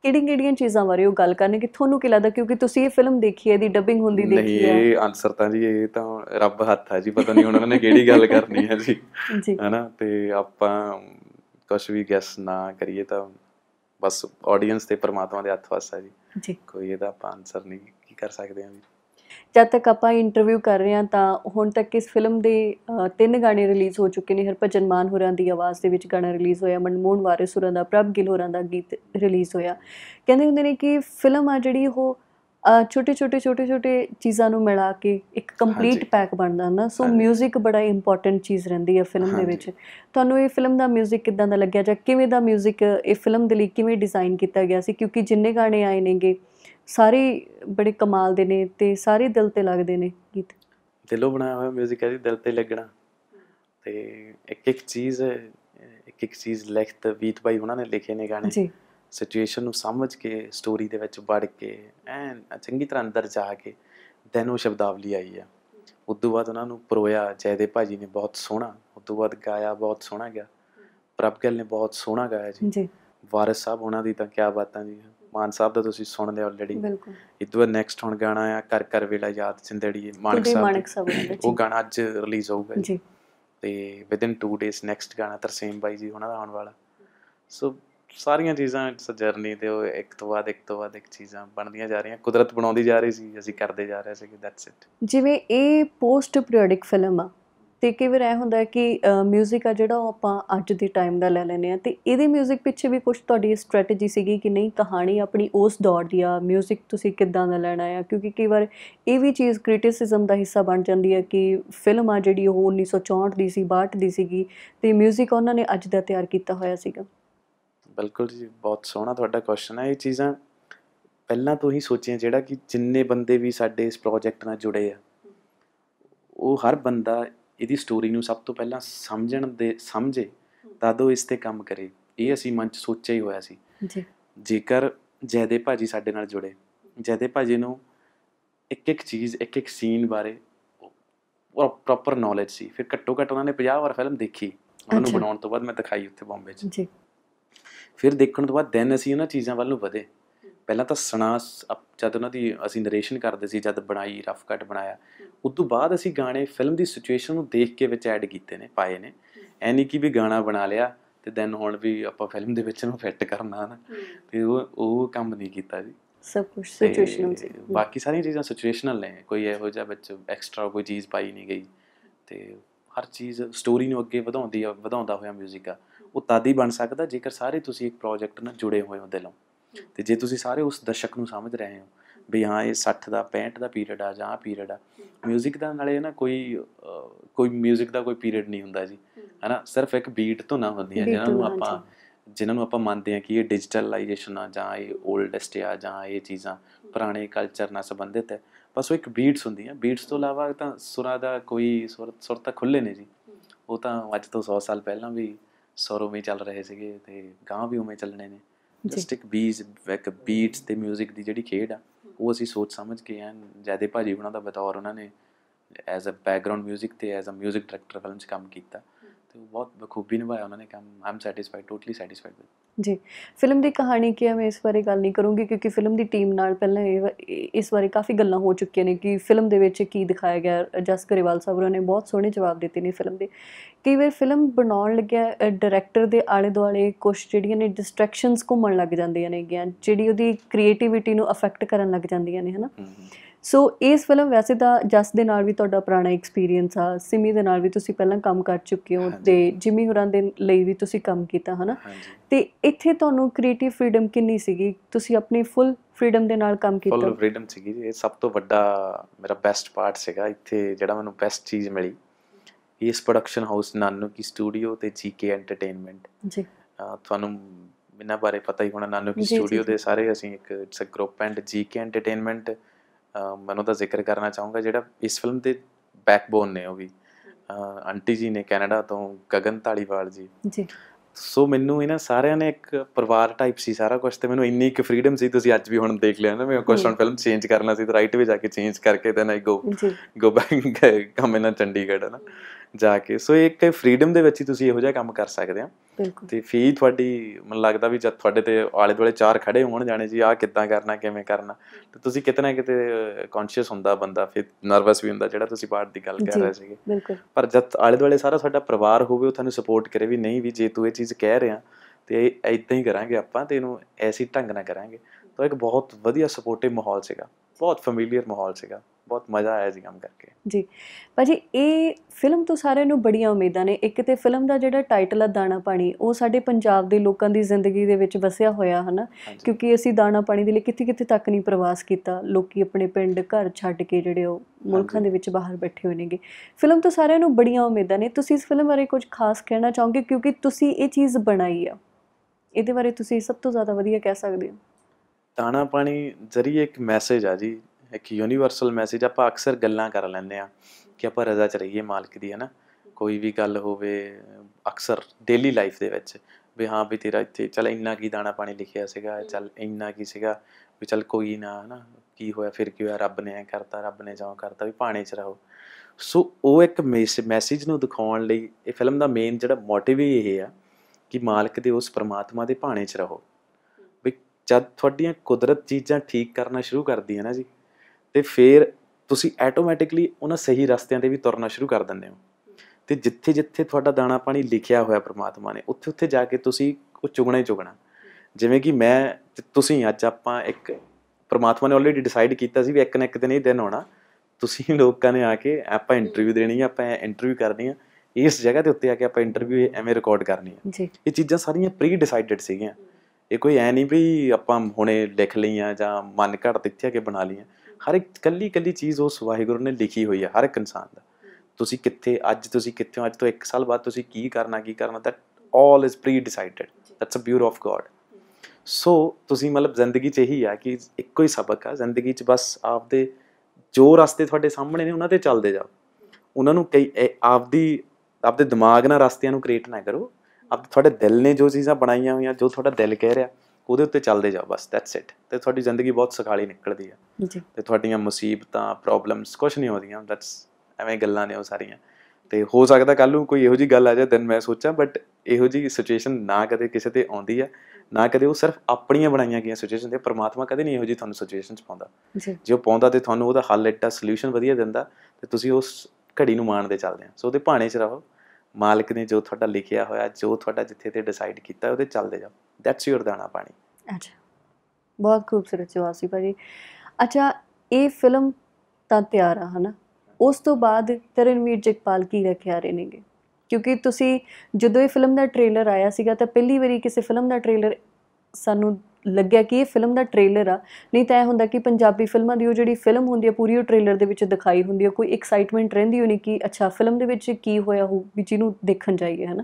ਕਿਹੜੀਆਂ-ਕਿਹੜੀਆਂ ਚੀਜ਼ਾਂ ਬਾਰੇ ਉਹ ਗੱਲ ਕਰਨਗੇ ਤੁਹਾਨੂੰ ਕੀ ਲੱਗਦਾ ਕਿਉਂਕਿ ਤੁਸੀਂ ਇਹ ਫਿਲਮ ਦੇਖੀ ਹੈ ਦੀ ਡਬਿੰਗ ਹੁੰਦੀ ਦੇਖੀ ਹੈ ਨਹੀਂ ਇਹ ਆਨਸਰ ਤਾਂ ਜੀ ਇਹ ਤਾਂ ਰੱਬ ਹੱਥ ਆ ਜੀ ਪਤਾ ਨਹੀਂ ਉਹਨਾਂ ਨੇ ਕਿਹੜੀ ਗੱਲ ਕਰਨੀ ਹੈ ਜੀ ਜੀ ਹਨਾ ਤੇ ਆਪਾਂ ਕੁਝ ਵੀ ਗੈਸ ਨਾ ਕਰੀਏ ਤਾਂ ਬਸ ਆਡੀਅנס ਤੇ ਪਰਮਾਤਮਾ ਦੇ ਹੱਥ ਵਾਸਾ ਜੀ ਜੀ ਕੋਈ ਇਹਦਾ ਆਪਾਂ ਆਨਸਰ ਨਹੀਂ ਕੀ ਕਰ ਸਕਦੇ ਆ ਜੀ ਜਦ ਤੱਕ ਆਪਾਂ ਇੰਟਰਵਿਊ ਕਰ ਰਹੇ ਹਾਂ ਤਾਂ ਹੁਣ ਤੱਕ ਇਸ ਫਿਲਮ ਦੇ ਤਿੰਨ ਗਾਣੇ ਰਿਲੀਜ਼ ਹੋ ਚੁੱਕੇ ਨੇ ਹਰਭਜਨ ਮਾਨ ਹੋਰਾਂ ਦੀ ਆਵਾਜ਼ ਦੇ ਵਿੱਚ ਗਾਣਾ ਰਿਲੀਜ਼ ਹੋਇਆ ਮਨਮੋਹਨ ਵਾਰਿਸ ਹੋਰਾਂ ਦਾ ਪ੍ਰਭ ਗਿਲ ਹੋਰਾਂ ਦਾ ਗੀਤ ਰਿਲੀਜ਼ ਹੋਇਆ ਕਹਿੰਦੇ ਹੁੰਦੇ ਨੇ ਕਿ ਫਿਲਮ ਆ ਜਿਹੜੀ ਉਹ ਛੋਟੇ ਛੋਟੇ ਛੋਟੇ ਛੋਟੇ ਚੀਜ਼ਾਂ ਨੂੰ ਮਿਲਾ ਕੇ ਇੱਕ ਕੰਪਲੀਟ ਪੈਕ ਬਣਦਾ ਨਾ ਸੋ 뮤직 ਬੜਾ ਇੰਪੋਰਟੈਂਟ ਚੀਜ਼ ਰਹਿੰਦੀ ਹੈ ਫਿਲਮ ਦੇ ਵਿੱਚ ਤੁਹਾਨੂੰ ਇਹ ਫਿਲਮ ਦਾ 뮤직 ਕਿਦਾਂ ਦਾ ਲੱਗਿਆ ਜਾਂ ਕਿਵੇਂ ਦਾ 뮤직 ਇਹ ਫਿਲਮ ਦੇ ਲਈ ਕਿਵੇਂ ਡਿਜ਼ਾਈਨ ਕੀਤਾ ਗਿਆ ਸੀ ਕਿਉਂਕਿ ਜਿੰਨੇ ਗਾਣੇ ਆਏ ਨੇਗੇ ਸਾਰੇ ਬੜੇ ਕਮਾਲ ਦੇ ਨੇ ਤੇ ਸਾਰੇ ਦਿਲ ਤੇ ਲੱਗਦੇ ਨੇ ਗੀਤ ਦਿਲੋਂ ਬਣਾਇਆ ਹੋਇਆ 뮤직 ਹੈ ਜੀ ਦਿਲ ਤੇ ਲੱਗਣਾ ਤੇ ਇੱਕ ਇੱਕ ਚੀਜ਼ ਇੱਕ ਇੱਕ ਚੀਜ਼ ਲਿਖਤ ਵੀਤ ਬਾਈ ਉਹਨਾਂ ਨੇ ਲਿਖੇ ਨੇ ਗਾਣੇ ਜੀ ਸਿਚੁਏਸ਼ਨ ਨੂੰ ਸਮਝ ਕੇ ਸਟੋਰੀ ਦੇ ਵਿੱਚ ਵੜ ਕੇ ਐਨ ਚੰਗੀ ਤਰ੍ਹਾਂ ਅੰਦਰ ਜਾ ਕੇ ਦੈਨ ਉਹ ਸ਼ਬਦਾਵਲੀ ਆਈ ਆ ਉਸ ਤੋਂ ਬਾਅਦ ਉਹਨਾਂ ਨੂੰ ਪਰੋਇਆ ਜੈਦੇ ਭਾਜੀ ਨੇ ਬਹੁਤ ਸੋਹਣਾ ਉਸ ਤੋਂ ਬਾਅਦ ਗਾਇਆ ਬਹੁਤ ਸੋਹਣਾ ਗਿਆ ਪ੍ਰਭਗਲ ਨੇ ਬਹੁਤ ਸੋਹਣਾ ਗਾਇਆ ਜੀ ਜੀ ਵਾਰਿਸ ਸਾਹਿਬ ਉਹਨਾਂ ਦੀ ਤਾਂ ਕੀ ਬਾਤਾਂ ਜੀ ਮਾਨ ਸਾਹਿਬ ਦਾ ਤੁਸੀਂ ਸੁਣਦੇ ਆਲਰੇਡੀ ਬਿਲਕੁਲ ਬਾਅਦ ਨੈਕਸਟ ਹੁਣ ਗਾਣਾ ਆ ਕਰ ਕਰ ਵੇਲਾ ਯਾਦ ਚਿੰਦੜੀ ਮਾਨਕ ਸਾਹਿਬ ਉਹ ਗਾਣਾ ਅੱਜ ਰਿਲੀਜ਼ ਹੋਊਗਾ ਜੀ ਤੇ ਵਿਦਨ 2 ਡੇਸ ਨੈਕਸਟ ਗਾਣਾ ਤਰਸੇਮ ਬਾਈ ਜੀ ਉਹਨਾਂ ਦਾ ਆਉਣ ਵਾਲਾ ਸੋ ਸਾਰੀਆਂ ਚੀਜ਼ਾਂ ਇਟਸ ਅ ਜਰਨੀ ਤੇ ਉਹ ਇੱਕ ਤੋਂ ਬਾਅਦ ਇੱਕ ਤੋਂ ਬਾਅਦ ਇੱਕ ਚੀਜ਼ਾਂ ਬਣਦੀਆਂ ਜਾ ਰਹੀਆਂ ਕੁਦਰਤ ਬਣਾਉਂਦੀ ਜਾ ਰਹੀ ਸੀ ਅਸੀਂ ਕਰਦੇ ਜਾ ਰਹੇ ਸੀ ਕਿ ਦੈਟਸ ਇਟ ਜਿਵੇਂ ਇਹ ਪੋਸਟ ਪੀਰੀਆਡਿਕ ਫਿਲਮ ਆ ਤੇ ਕਿ ਵੀ ਐ ਹੁੰਦਾ ਕਿ 뮤직 ਆ ਜਿਹੜਾ ਉਹ ਆਪਾਂ ਅੱਜ ਦੇ ਟਾਈਮ ਦਾ ਲੈ ਲੈਨੇ ਆ ਤੇ ਇਹਦੇ 뮤직 ਪਿੱਛੇ ਵੀ ਕੁਝ ਤੁਹਾਡੀ ਸਟ੍ਰੈਟੇਜੀ ਸੀਗੀ ਕਿ ਨਹੀਂ ਕਹਾਣੀ ਆਪਣੀ ਉਸ ਦੌਰ ਦੀ ਆ 뮤직 ਤੁਸੀਂ ਕਿੱਦਾਂ ਦਾ ਲੈਣਾ ਆ ਕਿਉਂਕਿ ਕਈ ਵਾਰ ਇਹ ਵੀ ਚੀਜ਼ ਕ੍ਰਿਟਿਸਿਜ਼ਮ ਦਾ ਹਿੱਸਾ ਬਣ ਜਾਂਦੀ ਹੈ ਕਿ ਫਿਲਮ ਆ ਜਿਹੜੀ ਉਹ 1964 ਦੀ ਸੀ 62 ਦੀ ਸੀਗੀ ਤੇ 뮤직 ਉਹਨਾਂ ਨੇ ਅੱਜ ਦਾ ਤਿਆਰ ਕੀਤਾ ਹੋਇਆ ਸੀਗਾ ਬਿਲਕੁਲ ਜੀ ਬਹੁਤ ਸੋਹਣਾ ਤੁਹਾਡਾ ਕੁਐਸਚਨ ਹੈ ਇਹ ਚੀਜ਼ਾਂ ਪਹਿਲਾਂ ਤੋਂ ਹੀ ਸੋਚੀਆਂ ਜਿਹੜਾ ਕਿ ਜਿੰਨੇ ਬੰਦੇ ਵੀ ਸਾਡੇ ਇਸ ਪ੍ਰੋਜੈਕਟ ਨਾਲ ਜੁੜੇ ਆ ਉਹ ਹਰ ਬੰਦਾ ਇਹਦੀ ਸਟੋਰੀ ਨੂੰ ਸਭ ਤੋਂ ਪਹਿਲਾਂ ਸਮਝਣ ਦੇ ਸਮਝੇ ਦੋ ਇਸ ਤੇ ਕੰਮ ਕਰੇ ਇਹ ਅਸੀਂ ਮਨ ਚ ਸੋਚਿਆ ਹੀ ਹੋਇਆ ਸੀ ਜੀ ਜੇਕਰ ਜੈਦੇ ਭਾਜੀ ਸਾਡੇ ਨਾਲ ਜੁੜੇ ਜੈਦੇ ਭਾਜੀ ਨੂੰ ਇੱਕ ਇੱਕ ਚੀਜ਼ ਇੱਕ ਇੱਕ ਸੀਨ ਬਾਰੇ ਪ੍ਰੋਪਰ ਨੌਲੇਜ ਸੀ ਫਿਰ ਘੱਟੋ ਘੱਟ ਉਹਨਾਂ ਨੇ 50 ਵਾਰ ਫਿਲਮ ਦੇਖੀ ਉਹਨੂੰ ਬਣਾਉਣ ਤੋਂ ਬਾਅਦ ਮੈਂ ਦਿਖਾਈ ਉੱਥੇ ਬੰਬੇ 'ਚ ਜੀ ਫਿਰ ਦੇਖਣ ਤੋਂ ਬਾਅਦ ਦੈਨ ਅਸੀਂ ਉਹਨਾਂ ਚੀਜ਼ਾਂ ਵੱਲ ਨੂੰ ਵਧੇ ਪਹਿਲਾਂ ਤਾਂ ਸੁਣਾ ਜਦ ਉਹਨਾਂ ਦੀ ਅਸੀਂ ਨਰੇਸ਼ਨ ਕਰਦੇ ਸੀ ਜਦ ਬਣਾਈ ਰਫ ਕੱਟ ਬਣਾਇਆ ਉਸ ਤੋਂ ਬਾਅਦ ਅਸੀਂ ਗਾਣੇ ਫਿਲਮ ਦੀ ਸਿਚੁਏਸ਼ਨ ਨੂੰ ਦੇਖ ਕੇ ਵਿੱਚ ਐਡ ਕੀਤੇ ਨੇ ਪਾਏ ਨੇ ਐਨੀ ਕੀ ਕਿ ਵੀ ਗਾਣਾ ਬਣਾ ਲਿਆ ਤੇ ਦੈਨ ਹੁਣ ਵੀ ਆਪਾਂ ਫਿਲਮ ਦੇ ਵਿੱਚ ਨੂੰ ਫਿੱਟ ਕਰਨਾ ਹਨ ਤੇ ਉਹ ਉਹ ਕੰਮ ਨਹੀਂ ਕੀਤਾ ਜੀ ਸਭ ਕੁਝ ਸਿਚੁਏਸ਼ਨਲ ਸੀ ਬਾਕੀ ਸਾਰੀਆਂ ਚੀਜ਼ਾਂ ਸਿਚੁਏਸ਼ਨਲ ਨੇ ਕੋਈ ਇਹੋ ਜਿਹਾ ਵਿੱਚ ਐਕਸਟਰਾ ਕੋਈ ਚੀਜ਼ ਪਾਈ ਨਹੀਂ ਗਈ ਤੇ ਹਰ ਚੀਜ਼ ਸਟੋਰੀ ਨੂੰ ਅੱਗੇ ਵਧਾਉਂਦੀ ਆ ਵਧਾਉਂਦਾ ਹੋਇਆ 뮤직 ਆ ਉਹ ਤਦ ਹੀ ਬਣ ਸਕਦਾ ਜੇਕਰ ਸਾਰੇ ਤੁਸੀਂ ਇੱਕ ਪ੍ਰੋਜੈਕਟ ਨਾਲ ਜੁੜੇ ਹੋਏ ਹੋ ਦਿਲੋਂ ਤੇ ਜੇ ਤੁਸੀਂ ਸਾਰੇ ਉਸ ਦਰਸ਼ਕ ਨੂੰ ਸਮਝ ਰਹੇ ਹੋ ਵੀ ਹਾਂ ਇਹ 60 ਦਾ 65 ਦਾ ਪੀਰੀਅਡ ਆ ਜਾਂ ਪੀਰੀਅਡ ਆ 뮤직 ਦਾ ਨਾਲੇ ਨਾ ਕੋਈ ਕੋਈ 뮤직 ਦਾ ਕੋਈ ਪੀਰੀਅਡ ਨਹੀਂ ਹੁੰਦਾ ਜੀ ਹਨਾ ਸਿਰਫ ਇੱਕ ਬੀਟ ਤੋਂ ਨਾ ਹੁੰਦੀ ਹੈ ਜਿਹਨਾਂ ਨੂੰ ਆਪਾਂ ਜਿਨ੍ਹਾਂ ਨੂੰ ਆਪਾਂ ਮੰਨਦੇ ਆ ਕਿ ਇਹ ਡਿਜੀਟਲਾਈਜੇਸ਼ਨ ਆ ਜਾਂ ਇਹ 올ਡੈਸਟ ਆ ਜਾਂ ਇਹ ਚੀਜ਼ਾਂ ਪੁਰਾਣੇ ਕਲਚਰ ਨਾਲ ਸੰਬੰਧਿਤ ਹੈ ਬਸ ਉਹ ਇੱਕ ਬੀਟਸ ਹੁੰਦੀਆਂ ਬੀਟਸ ਤੋਂ ਇਲਾਵਾ ਤਾਂ ਸੁਰਾਂ ਦਾ ਕੋਈ ਸੁਰ ਤਾਂ ਖੁੱਲੇ ਨੇ ਜੀ ਉਹ ਤਾਂ ਅੱਜ ਤੋਂ 100 ਸਾਲ ਪਹਿਲਾਂ ਵੀ ਸਰੋਂ ਵੀ ਚੱਲ ਰਹੇ ਸੀਗੇ ਤੇ ਗਾਂ ਵੀ ਉਵੇਂ ਚੱਲਣੇ ਨੇ ਜਸਟਿਕ ਬੀਸ ਬੀਜ ਬੀਟਸ ਤੇ 뮤직 ਦੀ ਜਿਹੜੀ ਖੇਡ ਆ ਉਹ ਅਸੀਂ ਸੋਚ ਸਮਝ ਕੇ ਐਨ ਜੈਦੇ ਭਾਜੀ ਉਹਨਾਂ ਦਾ ਬਤੌਰ ਉਹਨਾਂ ਨੇ ਐਜ਼ ਅ ਬੈਕਗ੍ਰਾਉਂਡ 뮤직 ਤੇ ਐਜ਼ ਅ 뮤직 ਡਾਇਰੈਕਟਰ ਫਿਲਮ 'ਚ ਕੰਮ ਕੀਤਾ ਤੇ ਬਹੁਤ ਬਖੂਬੀ ਨਿਭਾਇਆ ਉਹਨਾਂ ਨੇ ਕੰਮ am satisfied totally satisfied with ਜੀ ਫਿਲਮ ਦੀ ਕਹਾਣੀ ਕੀ ਹੈ ਮੈਂ ਇਸ ਬਾਰੇ ਗੱਲ ਨਹੀਂ ਕਰੂੰਗੀ ਕਿਉਂਕਿ ਫਿਲਮ ਦੀ ਟੀਮ ਨਾਲ ਪਹਿਲਾਂ ਇਸ ਬਾਰੇ ਕਾਫੀ ਗੱਲਾਂ ਹੋ ਚੁੱਕੀਆਂ ਨੇ ਕਿ ਫਿਲਮ ਦੇ ਵਿੱਚ ਕੀ ਦਿਖਾਇਆ ਗਿਆ ਜਸ ਗਰੇਵਾਲ ਸਾਹਿਬ ਉਹਨਾਂ ਨੇ ਬਹੁਤ ਸੋਹਣੇ ਜਵਾਬ ਦਿੱਤੇ ਨੇ ਫਿਲਮ ਦੇ ਕਈ ਵਾਰ ਫਿਲਮ ਬਣਾਉਣ ਲੱਗਿਆ ਡਾਇਰੈਕਟਰ ਦੇ ਆਲੇ ਦੁਆਲੇ ਕੁਝ ਜਿਹੜੀਆਂ ਨੇ ਡਿਸਟਰੈਕਸ਼ਨਸ ਘੁੰਮਣ ਲੱਗ ਜਾਂਦੀਆਂ ਨੇ ਗਿਆ ਜਿਹੜੀ ਉਹਦੀ ਕ੍ਰੀਏਟੀਵਿਟੀ ਨੂੰ ਅਫੈਕਟ ਕਰਨ ਲੱਗ ਜਾਂਦੀਆਂ ਨੇ ਹਨਾ ਸੋ ਇਸ ਫਿਲਮ ਵੈਸੇ ਤਾਂ ਜਸ ਦੇ ਨਾਲ ਵੀ ਤੁਹਾਡਾ ਪੁਰਾਣਾ ਐਕਸਪੀਰੀਅੰਸ ਆ ਸਿਮੀ ਦੇ ਨਾਲ ਵੀ ਤੁਸੀਂ ਪਹਿਲਾਂ ਕੰਮ ਕਰ ਚੁੱਕੇ ਹੋ ਤੇ ਜਿਮੀ ਹੁਰਾਂ ਦੇ ਲਈ ਵੀ ਤੁਸੀਂ ਕੰਮ ਕੀਤਾ ਹਨਾ ਤੇ ਇੱਥੇ ਤੁਹਾਨੂੰ ਕ੍ਰੀਏਟਿਵ ਫਰੀडम ਕਿੰਨੀ ਸੀਗੀ ਤੁਸੀਂ ਆਪਣੀ ਫੁੱਲ ਫਰੀडम ਦੇ ਨਾਲ ਕੰਮ ਕੀਤਾ ਫੁੱਲ ਫਰੀडम ਸੀਗੀ ਇਹ ਸਭ ਤੋਂ ਵੱਡਾ ਮੇਰਾ ਬੈਸਟ ਪਾਰਟ ਸੀਗਾ ਇੱਥੇ ਜਿਹੜਾ ਮੈਨੂੰ ਬੈਸਟ ਚੀਜ਼ ਮਿਲੀ ਇਸ ਪ੍ਰੋਡਕਸ਼ਨ ਹਾਊਸ ਨਾਨੂ ਕੀ ਸਟੂਡੀਓ ਤੇ ਜੀਕੇ ਐਂਟਰਟੇਨਮੈਂਟ ਜੀ ਤੁਹਾਨੂੰ ਮੈਨਾਂ ਬਾਰੇ ਪਤਾ ਹੀ ਹੋਣਾ ਨਾਨੂ ਕੀ ਸਟੂਡੀਓ ਦੇ ਸਾਰੇ ਅਸੀਂ ਇੱਕ it's a group and GK entertainment ਮੈਂ ਉਹਦਾ ਜ਼ਿਕਰ ਕਰਨਾ ਚਾਹੂੰਗਾ ਜਿਹੜਾ ਇਸ ਫਿਲਮ ਦੇ ਬੈਕਬੋਨ ਨੇ ਉਹ ਵੀ ਆਂਟੀ ਜੀ ਨੇ ਕੈਨੇਡਾ ਤੋਂ ਗਗਨ ਢਾਲੀਵਾਲ ਜੀ ਜੀ ਸੋ ਮੈਨੂੰ ਇਹਨਾਂ ਸਾਰਿਆਂ ਨੇ ਇੱਕ ਪਰਿਵਾਰ ਟਾਈਪ ਸੀ ਸਾਰਾ ਕੁਝ ਤੇ ਮੈਨੂੰ ਇੰਨੀ ਇੱਕ ਫਰੀडम ਸੀ ਤੁਸੀਂ ਅੱਜ ਵੀ ਹੁਣ ਦੇਖ ਲਿਆ ਨਾ ਮੈਂ ਕੁਐਸਚਨ ਫਿਲਮ ਚੇਂਜ ਕਰਨਾ ਸੀ ਤਾਂ ਰਾਈਟ ਵੇ ਜਾ ਕੇ ਚੇਂਜ ਕਰਕੇ then I go go back come in Chandigarh ਨਾ ਜਾ ਕੇ ਸੋ ਇੱਕ ਫਰੀडम ਦੇ ਵਿੱਚ ਹੀ ਤੁਸੀਂ ਇਹੋ ਜਿਹਾ ਕੰਮ ਕਰ ਸਕਦੇ ਆ ਬਿਲਕੁਲ ਤੇ ਫੀ ਤੁਹਾਡੀ ਮਨ ਲੱਗਦਾ ਵੀ ਜਦ ਤੁਹਾਡੇ ਤੇ ਆਲੇ ਦੁਆਲੇ ਚਾਰ ਖੜੇ ਹੋਣ ਜਾਣੇ ਜੀ ਆ ਕਿੱਦਾਂ ਕਰਨਾ ਕਿਵੇਂ ਕਰਨਾ ਤੇ ਤੁਸੀਂ ਕਿਤਨਾ ਕਿਤੇ ਕੌਨਸ਼ੀਅਸ ਹੁੰਦਾ ਬੰਦਾ ਫਿਰ ਨਰਵਸ ਵੀ ਹੁੰਦਾ ਜਿਹੜਾ ਤੁਸੀਂ ਬਾਹਰ ਦੀ ਗੱਲ ਕਰ ਰਹੇ ਸੀਗੇ ਬਿਲਕੁਲ ਪਰ ਜਦ ਆਲੇ ਦੁਆਲੇ ਸਾਰਾ ਸਾਡਾ ਪਰਿਵਾਰ ਹੋਵੇ ਉਹ ਤੁਹਾਨੂੰ ਸਪੋਰਟ ਕਰੇ ਵੀ ਨਹੀਂ ਵੀ ਜੇ ਤੂੰ ਇਹ ਚੀਜ਼ ਕਹਿ ਰਿਹਾ ਤੇ ਐਦਾਂ ਹੀ ਕਰਾਂਗੇ ਆਪਾਂ ਤੇ ਇਹਨੂੰ ਐਸੀ ਢੰਗ ਨਾਲ ਕਰਾਂਗੇ ਤਾਂ ਇੱਕ ਬਹੁਤ ਵਧੀਆ ਸਪੋਰਟਿਵ ਮਾਹੌਲ ਸੀਗਾ ਬਹੁਤ ਫੈਮਿਲੀਅਰ ਮਾਹੌਲ ਸੀਗਾ ਬਹੁਤ ਮਜ਼ਾ ਆਇਆ ਸੀ ਕੰਮ ਕਰਕੇ ਜੀ ਭਾਜੀ ਇਹ ਫਿਲਮ ਤੋਂ ਸਾਰਿਆਂ ਨੂੰ ਬੜੀਆਂ ਉਮੀਦਾਂ ਨੇ ਇੱਕ ਤੇ ਫਿਲਮ ਦਾ ਜਿਹੜਾ ਟਾਈਟਲ ਆ ਦਾਣਾ ਪਾਣੀ ਉਹ ਸਾਡੇ ਪੰਜਾਬ ਦੇ ਲੋਕਾਂ ਦੀ ਜ਼ਿੰਦਗੀ ਦੇ ਵਿੱਚ ਵਸਿਆ ਹੋਇਆ ਹਨਾ ਕਿਉਂਕਿ ਅਸੀਂ ਦਾਣਾ ਪਾਣੀ ਦੇ ਲਈ ਕਿੱਥੇ-ਕਿੱਥੇ ਤੱਕ ਨਹੀਂ ਪ੍ਰਵਾਸ ਕੀਤਾ ਲੋਕੀ ਆਪਣੇ ਪਿੰਡ ਘਰ ਛੱਡ ਕੇ ਜਿਹੜੇ ਉਹ ਮੁਲਕਾਂ ਦੇ ਵਿੱਚ ਬਾਹਰ ਬੈਠੇ ਹੋਏ ਨੇਗੇ ਫਿਲਮ ਤੋਂ ਸਾਰਿਆਂ ਨੂੰ ਬੜੀਆਂ ਉਮੀਦਾਂ ਨੇ ਤੁਸੀਂ ਇਸ ਫਿਲਮ ਬਾਰੇ ਕੁਝ ਖਾਸ ਕਹਿਣਾ ਚਾਹੋਗੇ ਕਿਉਂਕਿ ਤੁਸੀਂ ਇਹ ਚੀਜ਼ ਬਣਾਈ ਆ ਇਹਦੇ ਬਾਰੇ ਤੁਸੀਂ ਸਭ ਤੋਂ ਜ਼ਿਆਦਾ ਵਧੀਆ ਕਹਿ ਸਕਦੇ ਹੋ ਦਾਣਾ ਪਾਣੀ ਜ਼ਰੀਏ ਇੱਕ ਮੈਸੇਜ ਆ ਜੀ ਇੱਕ ਯੂਨੀਵਰਸਲ ਮੈਸੇਜ ਆਪਾਂ ਅਕਸਰ ਗੱਲਾਂ ਕਰ ਲੈਂਦੇ ਆ ਕਿ ਆਪਾਂ ਰਜ਼ਾ ਚ ਰਹੀਏ ਮਾਲਕ ਦੀ ਹੈ ਨਾ ਕੋਈ ਵੀ ਗੱਲ ਹੋਵੇ ਅਕਸਰ ਡੇਲੀ ਲਾਈਫ ਦੇ ਵਿੱਚ ਵੀ ਹਾਂ ਵੀ ਤੇਰਾ ਇੱਥੇ ਚੱਲ ਇੰਨਾ ਕੀ ਦਾਣਾ ਪਾਣੀ ਲਿਖਿਆ ਸੀਗਾ ਚੱਲ ਇੰਨਾ ਕੀ ਸੀਗਾ ਵੀ ਚੱਲ ਕੋਈ ਨਾ ਨਾ ਕੀ ਹੋਇਆ ਫਿਰ ਕੀ ਹੋਇਆ ਰੱਬ ਨੇ ਐ ਕਰਤਾ ਰੱਬ ਨੇ ਜਾਂ ਕਰਤਾ ਵੀ ਪਾਣੀ 'ਚ ਰਹੋ ਸੋ ਉਹ ਇੱਕ ਮੈਸੇਜ ਨੂੰ ਦਿਖਾਉਣ ਲਈ ਇਹ ਫਿਲਮ ਦਾ ਮੇਨ ਜਿਹੜਾ ਮੋਟਿਵ ਹੀ ਇਹ ਆ ਕਿ ਮਾਲਕ ਦੇ ਉਸ ਪ੍ਰਮਾਤਮਾ ਦੇ ਪਾਣੀ 'ਚ ਰਹੋ ਵੀ ਜਦ ਤੁਹਾਡੀਆਂ ਕੁਦਰਤ ਚੀਜ਼ਾਂ ਠੀਕ ਕਰਨਾ ਸ਼ੁਰੂ ਕਰਦੀਆਂ ਨਾ ਜੀ ਤੇ ਫਿਰ ਤੁਸੀਂ ਆਟੋਮੈਟਿਕਲੀ ਉਹਨਾਂ ਸਹੀ ਰਸਤਿਆਂ ਤੇ ਵੀ ਤੁਰਨਾ ਸ਼ੁਰੂ ਕਰ ਦਿੰਦੇ ਹੋ ਤੇ ਜਿੱਥੇ ਜਿੱਥੇ ਤੁਹਾਡਾ ਦਾਣਾ ਪਾਣੀ ਲਿਖਿਆ ਹੋਇਆ ਪ੍ਰਮਾਤਮਾ ਨੇ ਉੱਥੇ ਉੱਥੇ ਜਾ ਕੇ ਤੁਸੀਂ ਉਹ ਚੁਗਣਾ ਹੀ ਚੁਗਣਾ ਜਿਵੇਂ ਕਿ ਮੈਂ ਤੁਸੀਂ ਅੱਜ ਆਪਾਂ ਇੱਕ ਪ੍ਰਮਾਤਮਾ ਨੇ ਆਲਰੇਡੀ ਡਿਸਾਈਡ ਕੀਤਾ ਸੀ ਵੀ ਇੱਕ ਨਾ ਇੱਕ ਦਿਨ ਇਹ ਦਿਨ ਆਉਣਾ ਤੁਸੀਂ ਲੋਕਾਂ ਨੇ ਆ ਕੇ ਆਪਾਂ ਇੰਟਰਵਿਊ ਦੇਣੀ ਹੈ ਆਪਾਂ ਇੰਟਰਵਿਊ ਕਰਨੀ ਹੈ ਇਸ ਜਗ੍ਹਾ ਦੇ ਉੱਤੇ ਆ ਕੇ ਆਪਾਂ ਇੰਟਰਵਿਊ ਐਵੇਂ ਰਿਕਾਰਡ ਕਰਨੀ ਹੈ ਜੀ ਇਹ ਚੀਜ਼ਾਂ ਸਾਰੀਆਂ ਪ੍ਰੀ ਡਿਸਾਈਡਡ ਸੀਗੀਆਂ ਇਹ ਕੋਈ ਐ ਨਹੀਂ ਵੀ ਆਪਾਂ ਹੁਣੇ ਲਿਖ ਲਈਆਂ ਜਾਂ ਮਨ ਘੜ ਦਿੱਤੀਆਂ ਆ ਕੇ ਬਣਾ ਲਈਆਂ ਹਰ ਇੱਕ ਕੱਲੀ ਕੱਲੀ ਚੀਜ਼ ਉਸ ਵਾਹਿਗੁਰੂ ਨੇ ਲਿਖੀ ਹੋਈ ਹੈ ਹਰ ਇੱਕ ਇਨਸਾਨ ਦਾ ਤੁਸੀਂ ਕਿੱਥੇ ਅੱਜ ਤੁਸੀਂ ਕਿੱਥੇ ਹੋ ਅੱਜ ਤੋਂ 1 ਸਾਲ ਬਾਅਦ ਤੁਸੀਂ ਕੀ ਕਰਨਾ ਕੀ ਕਰਨਾ that all is pre decided that's a beauty of God so ਤੁਸੀਂ ਮਤਲਬ ਜ਼ਿੰਦਗੀ 'ਚ ਇਹੀ ਆ ਕਿ ਇੱਕੋ ਹੀ ਸਬਕ ਆ ਜ਼ਿੰਦਗੀ 'ਚ ਬਸ ਆਪਦੇ ਜੋ ਰਸਤੇ ਤੁਹਾਡੇ ਸਾਹਮਣੇ ਨੇ ਉਹਨਾਂ ਤੇ ਚੱਲਦੇ ਜਾਓ ਉਹਨਾਂ ਨੂੰ ਕਈ ਆਪਦੀ ਆਪਦੇ ਦਿਮਾਗ ਨਾਲ ਰਸਤਿਆਂ ਨੂੰ ਕ੍ਰੀਏਟ ਨਾ ਕਰੋ ਆਪ ਤੁਹਾਡੇ ਦਿਲ ਨੇ ਜੋ ਚੀਜ਼ਾਂ ਬਣਾਈਆਂ ਹੋਈਆਂ ਜੋ ਤੁਹਾਡਾ ਦਿਲ ਕਹਿ ਰਿਹਾ ਉਹਦੇ ਉੱਤੇ ਚੱਲਦੇ ਜਾਓ ਬਸ ਦੈਟਸ ਇਟ ਤੇ ਤੁਹਾਡੀ ਜ਼ਿੰਦਗੀ ਬਹੁਤ ਸੁਖਾਲੀ ਨਿਕਲਦੀ ਹੈ ਜੀ ਤੇ ਤੁਹਾਡੀਆਂ ਮੁਸੀਬਤਾਂ ਪ੍ਰੋਬਲਮਸ ਕੁਝ ਨਹੀਂ ਹੁੰਦੀਆਂ ਦੈਟਸ ਐਵੇਂ ਗੱਲਾਂ ਨੇ ਉਹ ਸਾਰੀਆਂ ਤੇ ਹੋ ਸਕਦਾ ਕੱਲ ਨੂੰ ਕੋਈ ਇਹੋ ਜੀ ਗੱਲ ਆ ਜਾਏ ਦਿਨ ਮੈਂ ਸੋਚਾਂ ਬਟ ਇਹੋ ਜੀ ਸਿਚੁਏਸ਼ਨ ਨਾ ਕਦੇ ਕਿਸੇ ਤੇ ਆਉਂਦੀ ਆ ਨਾ ਕਦੇ ਉਹ ਸਿਰਫ ਆਪਣੀਆਂ ਬਣਾਈਆਂ ਗਈਆਂ ਸਿਚੁਏਸ਼ਨ ਤੇ ਪਰਮਾਤਮਾ ਕਦੇ ਨਹੀਂ ਇਹੋ ਜੀ ਤੁਹਾਨੂੰ ਸਿਚੁਏਸ਼ਨ ਚ ਪਾਉਂਦਾ ਜੇ ਉਹ ਪਾਉਂਦਾ ਤੇ ਤੁਹਾਨੂੰ ਉਹਦਾ ਹੱਲ ਇੱਟਾ ਸੋਲੂਸ਼ਨ ਵਧੀਆ ਦਿੰਦਾ ਤੇ ਤੁਸੀਂ ਉਸ ਘੜੀ ਨੂੰ ਮਾਣਦੇ ਚੱਲਦੇ ਆ ਸੋ ਉਹਦੇ ਭਾਣੇ 'ਚ ਰਹੋ ਮਾਲਕ ਨੇ ਜੋ ਤੁਹਾਡਾ ਲਿਖਿਆ ਹੋਇਆ ਜੋ ਤੁਹਾਡਾ ਜਿੱਥੇ ਤੇ ਡਿਸਾਈਡ ਕੀਤਾ ਉਹਦੇ ਚੱਲਦੇ ਜਾਓ ਦੈਟਸ ਯੂਰ ਦਾਣਾ ਪਾਣੀ ਅੱਛਾ ਬਹੁਤ ਖੂਬਸੂਰਤ ਜਵਾਬ ਸੀ ਭਾਜੀ ਅੱਛਾ ਇਹ ਫਿਲਮ ਤਾਂ ਤਿਆਰ ਆ ਹਨਾ ਉਸ ਤੋਂ ਬਾਅਦ ਤਰਨਵੀਰ ਜਗਪਾਲ ਕੀ ਰੱਖਿਆ ਰਹੇ ਨੇਗੇ ਕਿਉਂਕਿ ਤੁਸੀਂ ਜਦੋਂ ਇਹ ਫਿਲਮ ਦਾ ਟ੍ਰੇਲਰ ਆਇਆ ਸੀਗਾ ਤਾਂ ਪਹਿਲੀ ਵਾਰੀ ਕਿਸੇ ਫਿਲਮ ਦਾ ਟ੍ਰੇਲਰ ਸਾਨੂੰ ਲੱਗਿਆ ਕਿ ਇਹ ਫਿਲਮ ਦਾ ਟ੍ਰੇਲਰ ਆ ਨਹੀਂ ਤਾਂ ਇਹ ਹੁੰਦਾ ਕਿ ਪੰਜਾਬੀ ਫਿਲਮਾਂ ਦੀ ਉਹ ਜਿਹੜੀ ਫਿਲਮ ਹੁੰਦੀ ਹੈ ਪੂਰੀ ਉਹ ਟ੍ਰੇਲਰ ਦੇ ਵਿੱਚ ਦਿਖਾਈ ਹੁੰਦੀ ਹੈ ਕੋਈ ਐਕਸਾਈਟਮੈਂਟ ਰਹਿੰਦੀ ਹੋਣੀ ਕਿ ਅੱਛਾ ਫਿਲਮ ਦੇ ਵਿੱਚ ਕੀ ਹੋਇਆ ਹੋ ਵੀ ਜਿਹਨੂੰ ਦੇਖਣ ਜਾਈਏ ਹਨਾ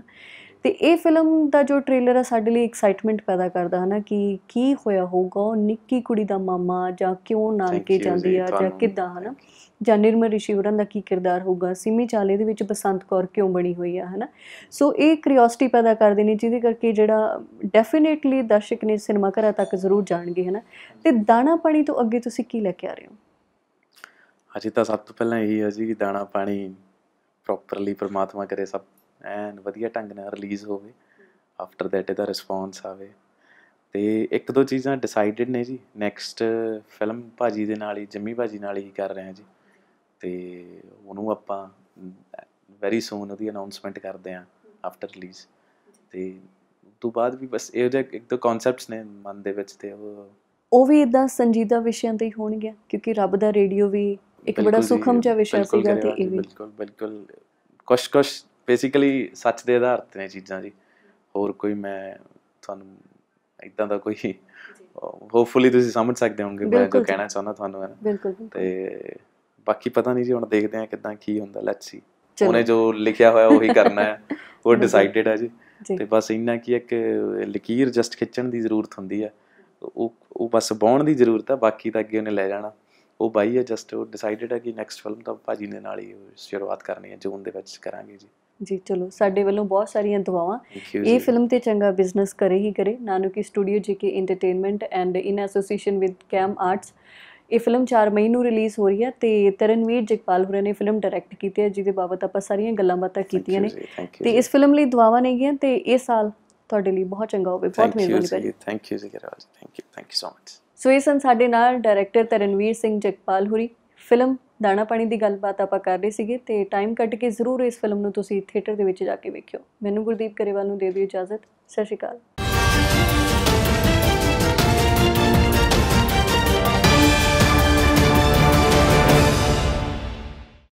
ਤੇ ਇਹ ਫਿਲਮ ਦਾ ਜੋ ਟ੍ਰੇਲਰ ਆ ਸਾਡੇ ਲਈ ਐਕਸਾਈਟਮੈਂਟ ਪੈਦਾ ਕਰਦਾ ਹਨਾ ਕਿ ਕੀ ਹੋਇਆ ਹੋਊਗਾ ਉਹ ਨਿੱਕੀ ਕੁੜੀ ਦਾ ਮਾਮਾ ਜਾਂ ਕਿਉਂ ਕੇ ਜਾਂਦੀ ਆ ਜਾਂ ਕਿੱਦਾਂ ਹਨਾ ਜਾਂ ਨਿਰਮਲ ਰਿਸ਼ੀ ਹੋਰਾਂ ਦਾ ਕੀ ਕਿਰਦਾਰ ਹੋਊਗਾ ਸਿਮੀ ਚਾਲੇ ਦੇ ਵਿੱਚ ਬਸੰਤ ਕੌਰ ਕਿਉਂ ਬਣੀ ਹੋਈ ਆ ਹਨਾ ਸੋ ਇਹ ਕਿਉਰਿਓਸਿਟੀ ਪੈਦਾ ਕਰਦੇ ਨੇ ਜਿਹਦੇ ਕਰਕੇ ਜਿਹੜਾ ਡੈਫੀਨੇਟਲੀ ਦਰਸ਼ਕ ਨੇ ਸਿਨੇਮਾ ਘਰਾਂ ਤੱਕ ਜ਼ਰੂਰ ਜਾਣਗੇ ਹਨਾ ਤੇ ਦਾਣਾ ਪਾਣੀ ਤੋਂ ਅੱਗੇ ਤੁਸੀਂ ਕੀ ਲੈ ਕੇ ਆ ਰਹੇ ਹੋ ਅਜੇ ਤਾਂ ਸਭ ਤੋਂ ਪਹਿਲਾਂ ਇਹੀ ਆ ਜੀ ਕਿ ਦਾਣਾ ਪਾਣੀ ਪ੍ਰੋਪਰਲੀ ਪਰਮਾਤਮਾ ਕਰੇ ਸਭ ਐਨ ਵਧੀਆ ਢੰਗ ਨਾਲ ਰਿਲੀਜ਼ ਹੋਵੇ ਆਫਟਰ ਦੈਟ ਇਹਦਾ ਰਿਸਪੌਂਸ ਆਵੇ ਤੇ ਇੱਕ ਦੋ ਚੀਜ਼ਾਂ ਡਿਸਾਈਡਡ ਨੇ ਜੀ ਨੈਕਸਟ ਫਿਲਮ ਭਾਜੀ ਦੇ ਨਾਲ ਹੀ ਜੰਮੀ ਭਾਜੀ ਨਾਲ ਹੀ ਕਰ ਰਹੇ ਹਾਂ ਜੀ ਤੇ ਉਹਨੂੰ ਆਪਾਂ ਵੈਰੀ ਸੂਨ ਉਹਦੀ ਅਨਾਉਂਸਮੈਂਟ ਕਰਦੇ ਆ ਆਫਟਰ ਰਿਲੀਜ਼ ਤੇ ਤੋਂ ਬਾਅਦ ਵੀ ਬਸ ਇਹ ਜਿਹੜੇ ਇੱਕ ਦੋ ਕਨਸੈਪਟਸ ਨੇ ਮਨ ਦੇ ਵਿੱਚ ਤੇ ਉਹ ਉਹ ਵੀ ਇਦਾਂ ਸੰਜੀਦਾ ਵਿਸ਼ਿਆਂ ਤੇ ਹੀ ਹੋਣਗੇ ਕਿਉਂਕਿ ਰੱਬ ਦਾ ਰੇਡੀਓ ਵੀ ਇੱਕ ਬੜਾ ਸੁਖਮ ਜਿਹਾ ਵਿਸ਼ਾ ਸੀਗਾ ਤੇ ਇਹ ਵੀ ਬਿਲਕੁਲ ਬਿਲਕੁਲ ਕੁਸ਼ ਕੁਸ਼ ਬੇਸਿਕਲੀ ਸੱਚ ਦੇ ਆਧਾਰ ਤੇ ਨੇ ਚੀਜ਼ਾਂ ਜੀ ਹੋਰ ਕੋਈ ਮੈਂ ਤੁਹਾਨੂੰ ਇਦਾਂ ਦਾ ਕੋਈ ਹੋਪਫੁਲੀ ਤੁਸੀਂ ਸਮਝ ਸਕਦੇ ਹੋਗੇ ਮੈਂ ਜੋ ਕਹਿਣਾ ਚਾਹੁੰਦਾ ਤੁਹਾਨੂੰ ਬਿਲਕੁਲ ਤੇ ਬਾਕੀ ਪਤਾ ਨਹੀਂ ਜੀ ਹੁਣ ਦੇਖਦੇ ਆ ਕਿਦਾਂ ਕੀ ਹੁੰਦਾ ਲੈਟਸ ਸੀ ਉਹਨੇ ਜੋ ਲਿਖਿਆ ਹੋਇਆ ਉਹੀ ਕਰਨਾ ਹੈ [laughs] ਉਹ ਡਿਸਾਈਡਡ ਹੈ ਜੀ ਤੇ ਬਸ ਇੰਨਾ ਕੀ ਇੱਕ ਲਕੀਰ ਜਸਟ ਖਿੱਚਣ ਦੀ ਜ਼ਰੂਰਤ ਹੁੰਦੀ ਹੈ ਉਹ ਉਹ ਬਸ ਬਾਉਣ ਦੀ ਜ਼ਰੂਰਤ ਹੈ ਬਾਕੀ ਤਾਂ ਅੱਗੇ ਉਹਨੇ ਲੈ ਜਾਣਾ ਉਹ ਬਾਈ ਹੈ ਜਸਟ ਉਹ ਡਿਸਾਈਡਡ ਹੈ ਕਿ ਨੈਕਸਟ ਫਿਲਮ ਤਾਂ ਭਾਜੀ ਦੇ ਨਾਲ ਹੀ ਸ਼ੁਰੂਆਤ ਕਰਨੀ ਹੈ ਜੂਨ ਦੇ ਵਿੱਚ ਕਰਾਂਗੇ ਜੀ ਜੀ ਚਲੋ ਸਾਡੇ ਵੱਲੋਂ ਬਹੁਤ ਸਾਰੀਆਂ ਦੁਆਵਾਂ ਇਹ ਫਿਲਮ ਤੇ ਚੰਗਾ ਬਿਜ਼ਨਸ ਕਰੇ ਹੀ ਕਰੇ ਕੀ studio GK entertainment and in association with Cam Arts ਇਹ ਫਿਲਮ 4 ਮਈ ਨੂੰ ਰਿਲੀਜ਼ ਹੋ ਰਹੀ ਹੈ ਤੇ ਤਰਨਵੀਰ ਜਗਪਾਲ ਹੋਰ ਨੇ ਫਿਲਮ ਡਾਇਰੈਕਟ ਕੀਤੀ ਹੈ ਜਿਹਦੇ ਬਾਬਤ ਆਪਾਂ ਸਾਰੀਆਂ ਗੱਲਾਂ ਬਾਤਾਂ ਕੀਤੀਆਂ ਨੇ ਤੇ ਇਸ ਫਿਲਮ ਲਈ ਦੁਆਵਾਂ ਨੇਗੀਆਂ ਤੇ ਇਹ ਸਾਲ ਤੁਹਾਡੇ ਲਈ ਬਹੁਤ ਚੰਗਾ ਹੋਵੇ ਬਹੁਤ ਮਿਹਰਬਾਨੀ ਕਰੀ ਥੈਂਕ ਯੂ ਜੀ Raj thank you thank you so much so ਇਸਨ ਸਾਡੇ ਨਾਲ ਡਾਇਰੈਕਟਰ ਤਰਨਵੀਰ ਸਿੰਘ ਜਗਪਾਲ ਹੋਰੀ ਫਿਲਮ ਦਾਣਾ ਪਾਣੀ ਦੀ ਗੱਲਬਾਤ ਆਪਾਂ ਕਰ ਰਹੇ ਸੀਗੇ ਤੇ ਟਾਈਮ ਕੱਟ ਕੇ ਜ਼ਰੂਰ ਇਸ ਫਿਲਮ ਨੂੰ ਤੁਸੀਂ ਥੀਏਟਰ ਦੇ ਵਿੱਚ ਜਾ ਕੇ ਵੇਖਿਓ ਮੈਨੂੰ ਗੁਰਦੀਪ ਕਰੇਵਾਲ ਨੂੰ ਦੇ ਦਿਓ ਇਜਾਜ਼ਤ ਸਤਿ ਸ਼੍ਰੀ ਅਕਾਲ